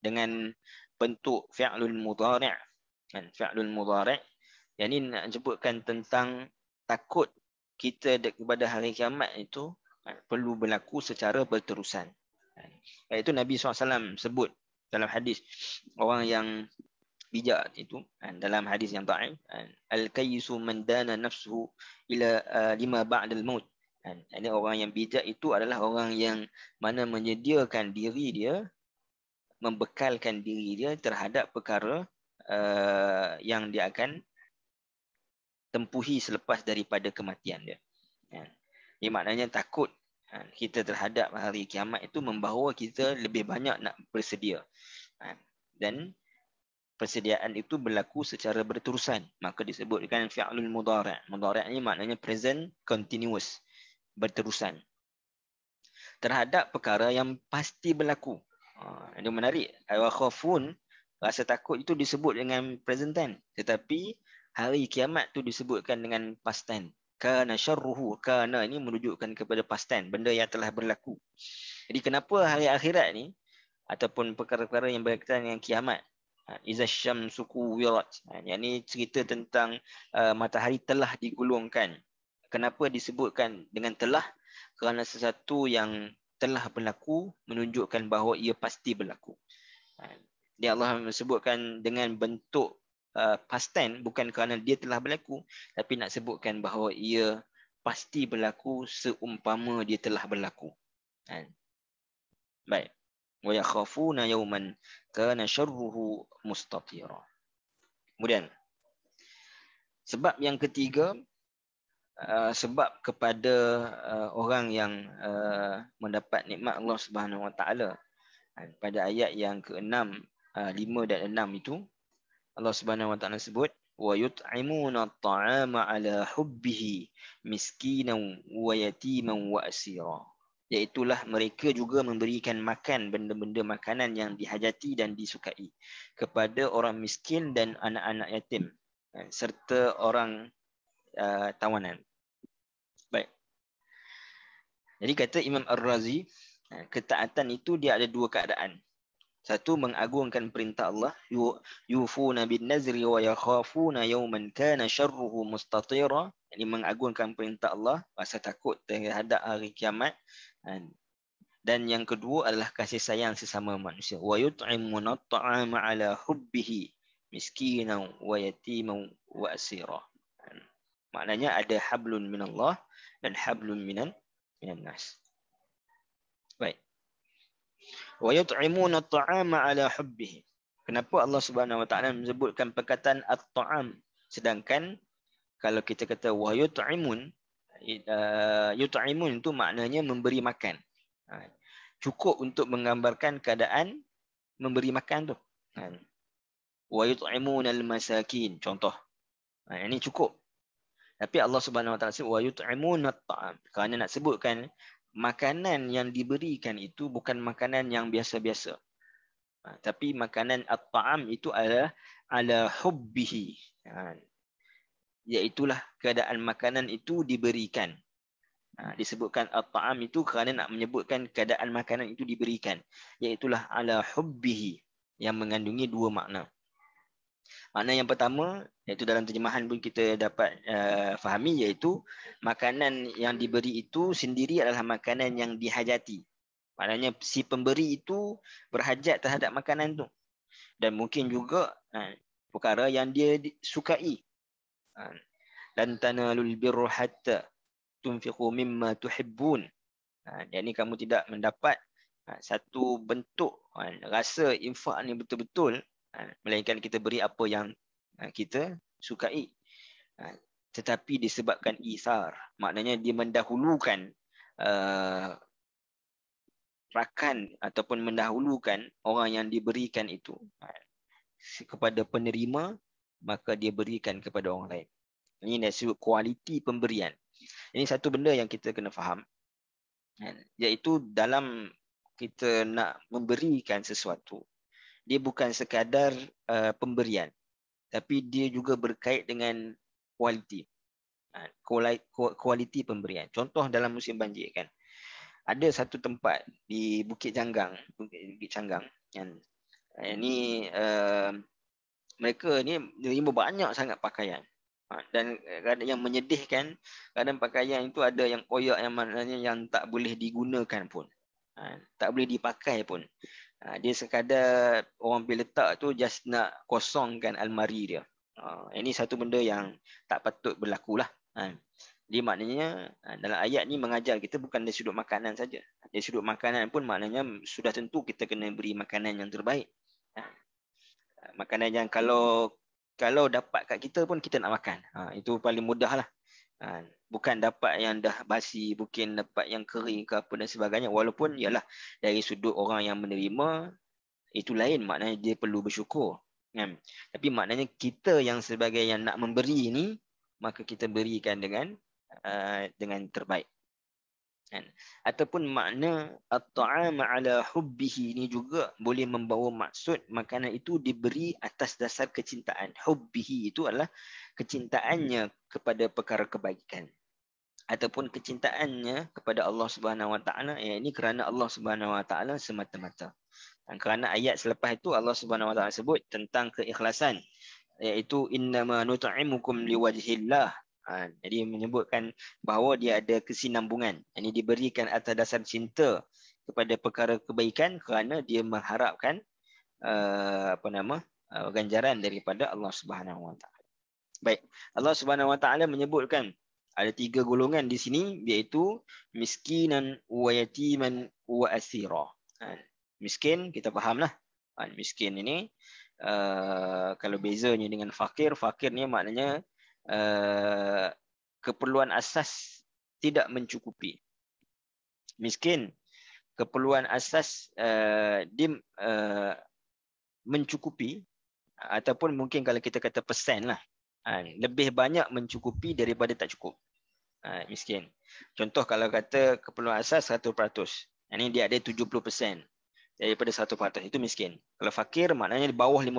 dengan bentuk fi'lul mudhari'. Kan fi'lul mudhari' Yang ini nak sebutkan tentang takut kita kepada hari kiamat itu perlu berlaku secara berterusan. Itu Nabi SAW sebut dalam hadis orang yang bijak itu eh, dalam hadis yang ta'im. Eh, Al-kayisu mendana dana ila eh, lima ba'dal maut. Ini orang yang bijak itu adalah orang yang mana menyediakan diri dia, membekalkan diri dia terhadap perkara Uh, yang dia akan tempuhi selepas daripada kematian dia. Ya. Ini maknanya takut ya, kita terhadap hari kiamat itu membawa kita lebih banyak nak bersedia. Ya. Dan persediaan itu berlaku secara berterusan. Maka disebutkan fi'lul mudara'. Mudara' ini maknanya present continuous. Berterusan. Terhadap perkara yang pasti berlaku. Ha, ini menarik. Awakhafun rasa takut itu disebut dengan present tense. Tetapi hari kiamat tu disebutkan dengan past tense kana syarruhu kana ini menunjukkan kepada past tense benda yang telah berlaku jadi kenapa hari akhirat ni ataupun perkara-perkara yang berkaitan dengan kiamat ha, izasyam suku wirat ha, yang ni cerita tentang uh, matahari telah digulungkan kenapa disebutkan dengan telah kerana sesuatu yang telah berlaku menunjukkan bahawa ia pasti berlaku ha, dia Allah sebutkan dengan bentuk Uh, past tense bukan kerana dia telah berlaku tapi nak sebutkan bahawa ia pasti berlaku seumpama dia telah berlaku kan baik wa yakhafuna yawman kana sharruhu mustatira kemudian sebab yang ketiga uh, sebab kepada uh, orang yang mendapat nikmat Allah Subhanahu wa taala kan? pada ayat yang ke-6 5 dan 6 itu Allah Subhanahu wa taala sebut wa yut'imuna at'ama ala hubbihi miskinan wa yatiman wa asira iaitulah mereka juga memberikan makan benda-benda makanan yang dihajati dan disukai kepada orang miskin dan anak-anak yatim eh, serta orang uh, tawanan baik jadi kata Imam Ar-Razi eh, ketaatan itu dia ada dua keadaan satu mengagungkan perintah Allah yufuna bin nazri wa yakhafuna yawman kana syarruhu mustatira yakni mengagungkan perintah Allah rasa takut terhadap hari kiamat dan yang kedua adalah kasih sayang sesama manusia wa yut'imuna at'ama ala hubbihi miskina wa yatima wa asira maknanya ada hablun minallah dan hablun minan minan baik wa yut'imuna at'ama ala hubbih. kenapa Allah Subhanahu wa taala menyebutkan perkataan at'am sedangkan kalau kita kata wa yut'imun yut'imun itu maknanya memberi makan ha. cukup untuk menggambarkan keadaan memberi makan tu wa yut'imuna al-masakin contoh ha, ini cukup tapi Allah Subhanahu wa taala sebut wa yut'imuna at'am kerana nak sebutkan makanan yang diberikan itu bukan makanan yang biasa-biasa. Ha, tapi makanan at-ta'am itu adalah ala hubbihi. Ha, iaitulah keadaan makanan itu diberikan. Ha, disebutkan at-ta'am itu kerana nak menyebutkan keadaan makanan itu diberikan. Iaitulah ala hubbihi yang mengandungi dua makna. Makna yang pertama iaitu dalam terjemahan pun kita dapat uh, fahami iaitu makanan yang diberi itu sendiri adalah makanan yang dihajati. Maknanya si pemberi itu berhajat terhadap makanan itu, Dan mungkin juga uh, perkara yang dia sukai. Eh, Lan tanalul birru hatta tunfiqu mimma tuhibbun. Jadi kamu tidak mendapat satu bentuk rasa infak ni betul-betul melainkan kita beri apa yang Ha, kita sukai. Ha, tetapi disebabkan isar, maknanya dia mendahulukan uh, rakan ataupun mendahulukan orang yang diberikan itu ha, kepada penerima, maka dia berikan kepada orang lain. Ini disebut kualiti pemberian. Ini satu benda yang kita kena faham. Iaitu dalam kita nak memberikan sesuatu, dia bukan sekadar uh, pemberian tapi dia juga berkait dengan kualiti ha, kualiti pemberian contoh dalam musim banjir kan ada satu tempat di Bukit Janggang Bukit, Bukit Canggang kan ini eh, uh, eh, mereka ni terima banyak sangat pakaian ha, dan kadang yang menyedihkan kadang pakaian itu ada yang koyak yang mananya yang tak boleh digunakan pun ha, tak boleh dipakai pun Ha, dia sekadar orang bila letak tu just nak kosongkan almari dia. Ha, ah, ini eh, satu benda yang tak patut berlaku lah. Ha. Ah, Jadi maknanya dalam ayat ni mengajar kita bukan dari sudut makanan saja. Dari sudut makanan pun maknanya sudah tentu kita kena beri makanan yang terbaik. Makanan yang kalau kalau dapat kat kita pun kita nak makan. itu paling mudah lah. Ha, bukan dapat yang dah basi, bukan dapat yang kering ke apa dan sebagainya. Walaupun ialah dari sudut orang yang menerima, itu lain maknanya dia perlu bersyukur. Ha, tapi maknanya kita yang sebagai yang nak memberi ini, maka kita berikan dengan uh, dengan terbaik. Ha, ataupun makna at-ta'am ala hubbihi ini juga boleh membawa maksud makanan itu diberi atas dasar kecintaan. Hubbihi itu adalah kecintaannya kepada perkara kebaikan ataupun kecintaannya kepada Allah Subhanahu Wa Taala ya ini kerana Allah Subhanahu Wa Taala semata-mata dan kerana ayat selepas itu Allah Subhanahu Wa Taala sebut tentang keikhlasan iaitu innama nut'imukum liwajhillah ha, jadi menyebutkan bahawa dia ada kesinambungan ini diberikan atas dasar cinta kepada perkara kebaikan kerana dia mengharapkan uh, apa nama uh, ganjaran daripada Allah Subhanahu Wa Taala Baik. Allah Subhanahu Wa Taala menyebutkan ada tiga golongan di sini iaitu miskinan wa yatiman wa asira. Ha. Miskin kita fahamlah. Ha. miskin ini uh, kalau bezanya dengan fakir, fakir ni maknanya uh, keperluan asas tidak mencukupi. Miskin keperluan asas uh, dim uh, mencukupi ataupun mungkin kalau kita kata persen lah Ha, lebih banyak mencukupi daripada tak cukup ha, miskin contoh kalau kata keperluan asas 100% ini dia ada 70% daripada 100% itu miskin kalau fakir maknanya di bawah 50%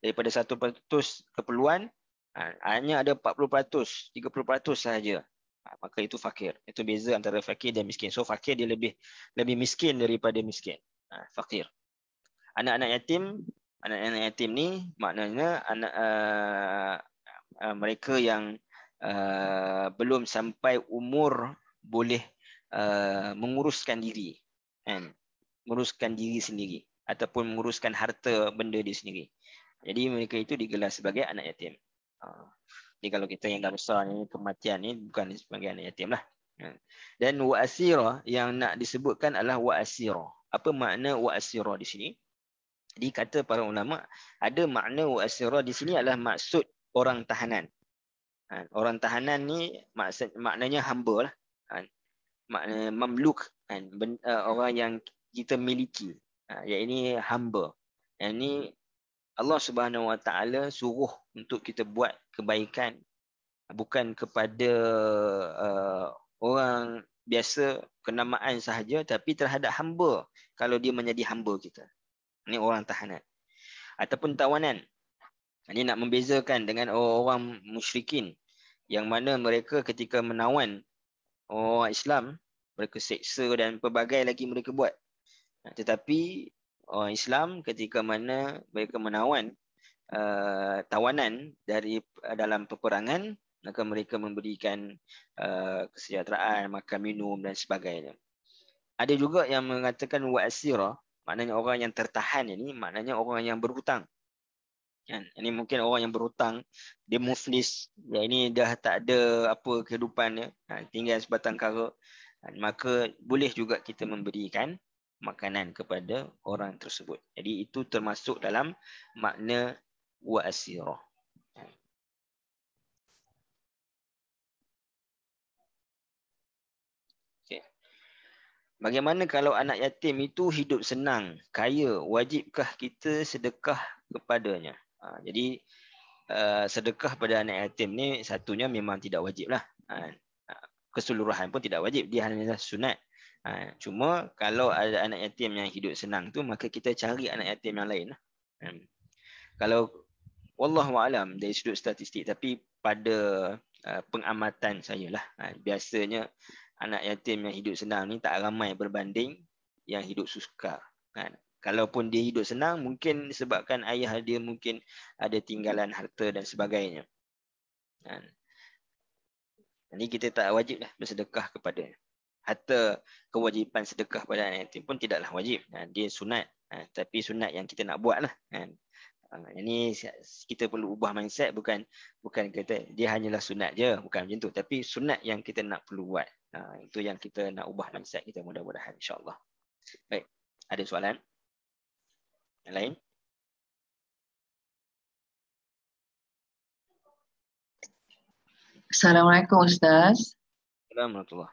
daripada 100% keperluan ha, hanya ada 40% 30% sahaja ha, maka itu fakir itu beza antara fakir dan miskin so fakir dia lebih lebih miskin daripada miskin ha, fakir anak-anak yatim anak-anak yatim ni maknanya anak uh, uh, mereka yang uh, belum sampai umur boleh uh, menguruskan diri kan menguruskan diri sendiri ataupun menguruskan harta benda dia sendiri jadi mereka itu digelar sebagai anak yatim uh, jadi kalau kita yang dah besar ni kematian ni bukan sebagai anak yatim lah kan? dan wa yang nak disebutkan adalah wa apa makna wa di sini dikata para ulama ada makna wa asira di sini adalah maksud orang tahanan. Ha, orang tahanan ni maksud maknanya hamba lah. Ha, makna mamluk kan ben, uh, orang yang kita miliki. Ha, yang ini hamba. Yang ini Allah Subhanahu Wa Taala suruh untuk kita buat kebaikan bukan kepada uh, orang biasa kenamaan sahaja tapi terhadap hamba kalau dia menjadi hamba kita. Ini orang tahanan. Ataupun tawanan. Ini nak membezakan dengan orang-orang musyrikin. Yang mana mereka ketika menawan orang Islam. Mereka seksa dan pelbagai lagi mereka buat. Tetapi orang Islam ketika mana mereka menawan uh, tawanan dari uh, dalam peperangan. Maka mereka memberikan uh, kesejahteraan, makan, minum dan sebagainya. Ada juga yang mengatakan wa'asirah maknanya orang yang tertahan ini maknanya orang yang berhutang kan ini mungkin orang yang berhutang dia muflis ya ini dah tak ada apa kehidupannya, dia ha, tinggal sebatang kara ha, maka boleh juga kita memberikan makanan kepada orang tersebut jadi itu termasuk dalam makna wa wa Bagaimana kalau anak yatim itu hidup senang, kaya, wajibkah kita sedekah kepadanya? Ha, jadi uh, sedekah pada anak yatim ni satunya memang tidak wajiblah. Ha, ha, keseluruhan pun tidak wajib, dia hanyalah sunat. Ha, cuma kalau ada anak yatim yang hidup senang tu maka kita cari anak yatim yang lain. Hmm. Kalau wallahu alam dari sudut statistik tapi pada uh, pengamatan saya lah ha, biasanya anak yatim yang hidup senang ni tak ramai berbanding yang hidup susah kan kalaupun dia hidup senang mungkin sebabkan ayah dia mungkin ada tinggalan harta dan sebagainya kan ini kita tak wajiblah bersedekah kepada harta kewajipan sedekah pada anak yatim pun tidaklah wajib kan dia sunat kan? tapi sunat yang kita nak buatlah kan ini ha, kita perlu ubah mindset bukan bukan kata dia hanyalah sunat je bukan macam tu tapi sunat yang kita nak perlu buat Ha, itu yang kita nak ubah mindset kita mudah-mudahan insyaAllah. Baik, ada soalan? Yang lain? Assalamualaikum Ustaz. Assalamualaikum.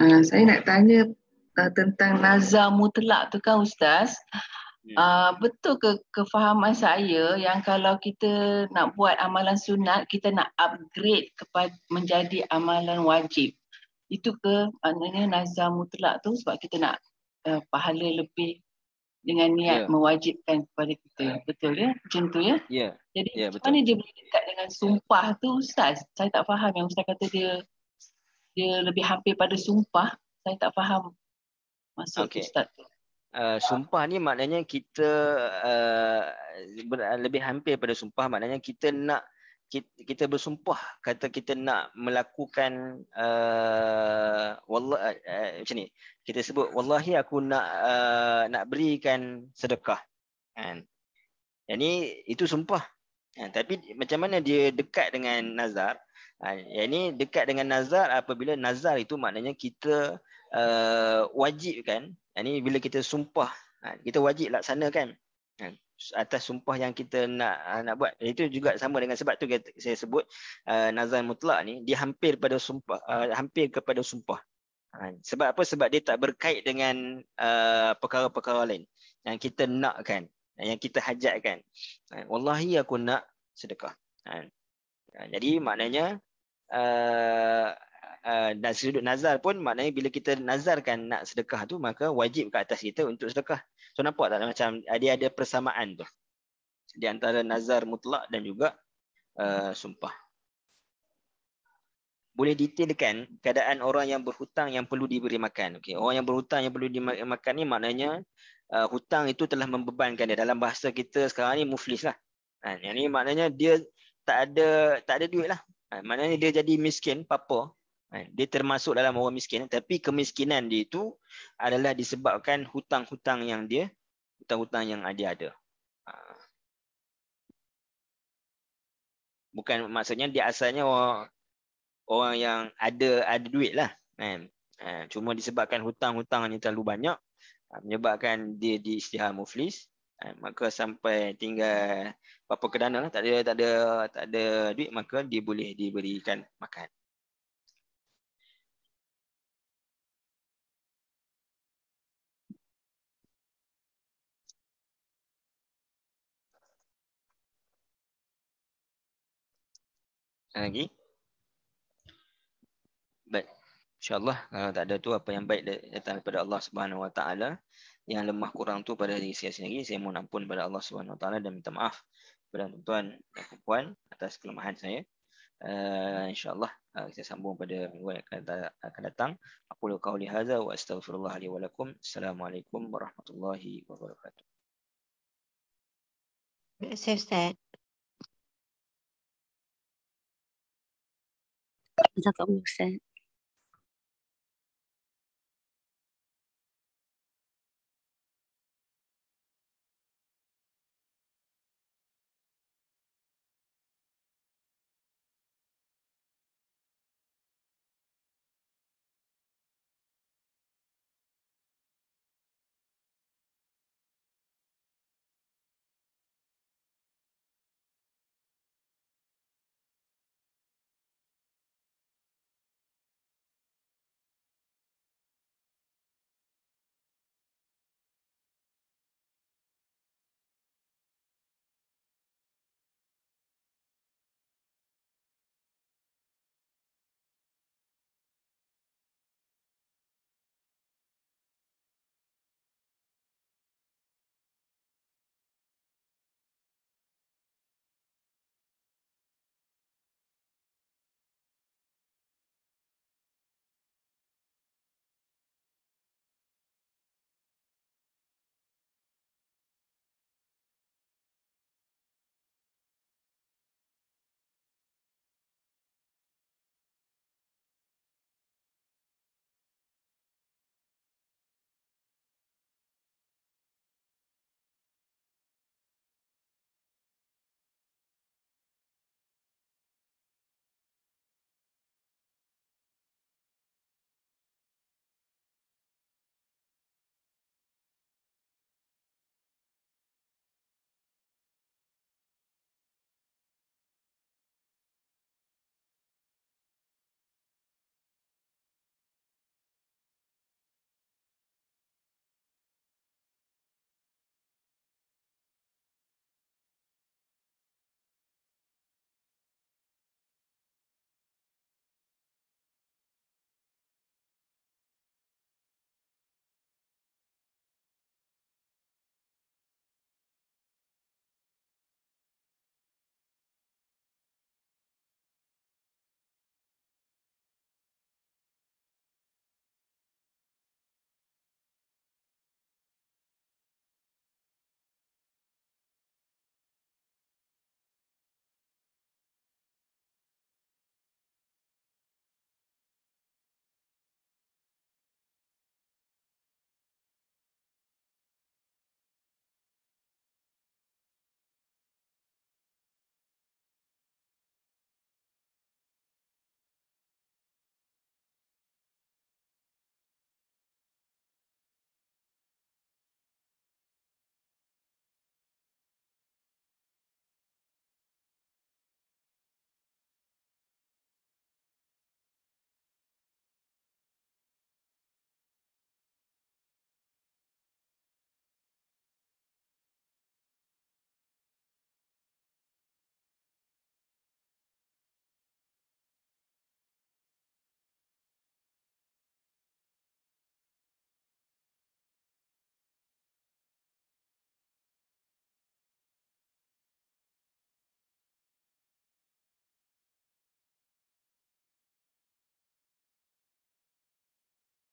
Uh, saya nak tanya uh, tentang nazar mutlak tu kan Ustaz. Uh, betul ke kefahaman saya yang kalau kita nak buat amalan sunat kita nak upgrade kepada menjadi amalan wajib. Itu ke maknanya nazar mutlak tu sebab kita nak uh, pahala lebih dengan niat yeah. mewajibkan kepada kita. Uh, betul ya? Macam tu ya? Yeah. Jadi yeah, betul. mana dia boleh dekat dengan sumpah tu ustaz? Saya tak faham yang ustaz kata dia dia lebih hampir pada sumpah. Saya tak faham maksud okay. ustaz tu. Uh, sumpah ni maknanya kita uh, lebih hampir pada sumpah maknanya kita nak kita, kita bersumpah kata kita nak melakukan uh, wallah uh, uh, macam ni kita sebut wallahi aku nak uh, nak berikan sedekah kan yang ni itu sumpah ha, tapi macam mana dia dekat dengan nazar ha, yang ni dekat dengan nazar apabila nazar itu maknanya kita uh, kan? Ini ha, ni bila kita sumpah, ha, kita wajib laksanakan ha, atas sumpah yang kita nak nak buat. Itu juga sama dengan sebab tu saya sebut nazar mutlak ni dia hampir pada sumpah hampir kepada sumpah. Sebab apa? Sebab dia tak berkait dengan perkara-perkara lain yang kita nakkan, yang kita hajatkan. Wallahi aku nak sedekah. Jadi maknanya Uh, dan sudut nazar pun maknanya bila kita nazarkan nak sedekah tu maka wajib ke atas kita untuk sedekah. So nampak tak macam uh, dia ada persamaan tu di antara nazar mutlak dan juga uh, sumpah. Boleh detailkan keadaan orang yang berhutang yang perlu diberi makan. Okey, orang yang berhutang yang perlu diberi makan ni maknanya uh, hutang itu telah membebankan dia dalam bahasa kita sekarang ni muflis lah. Ha, yang ni maknanya dia tak ada tak ada duit lah. Ha, maknanya dia jadi miskin, papa, Eh, dia termasuk dalam orang miskin tapi kemiskinan dia itu adalah disebabkan hutang-hutang yang dia hutang-hutang yang dia ada. Ha. Bukan maksudnya dia asalnya orang, orang yang ada ada duit lah. Eh, eh, cuma disebabkan hutang-hutang yang terlalu banyak menyebabkan dia di istihar muflis maka sampai tinggal apa kedana lah tak ada tak ada tak ada duit maka dia boleh diberikan makan lagi. Baik. InsyaAllah kalau uh, tak ada tu apa yang baik datang daripada Allah Subhanahu Wa Taala yang lemah kurang tu pada diri saya sendiri saya mohon ampun kepada Allah Subhanahu Wa Taala dan minta maaf kepada tuan-tuan dan puan atas kelemahan saya. Uh, insyaallah uh, kita sambung pada minggu yang akan datang. Aku lu kauli hadza wa astaghfirullah li wa Assalamualaikum warahmatullahi wabarakatuh. Terima kasih Ustaz. 那他不有说。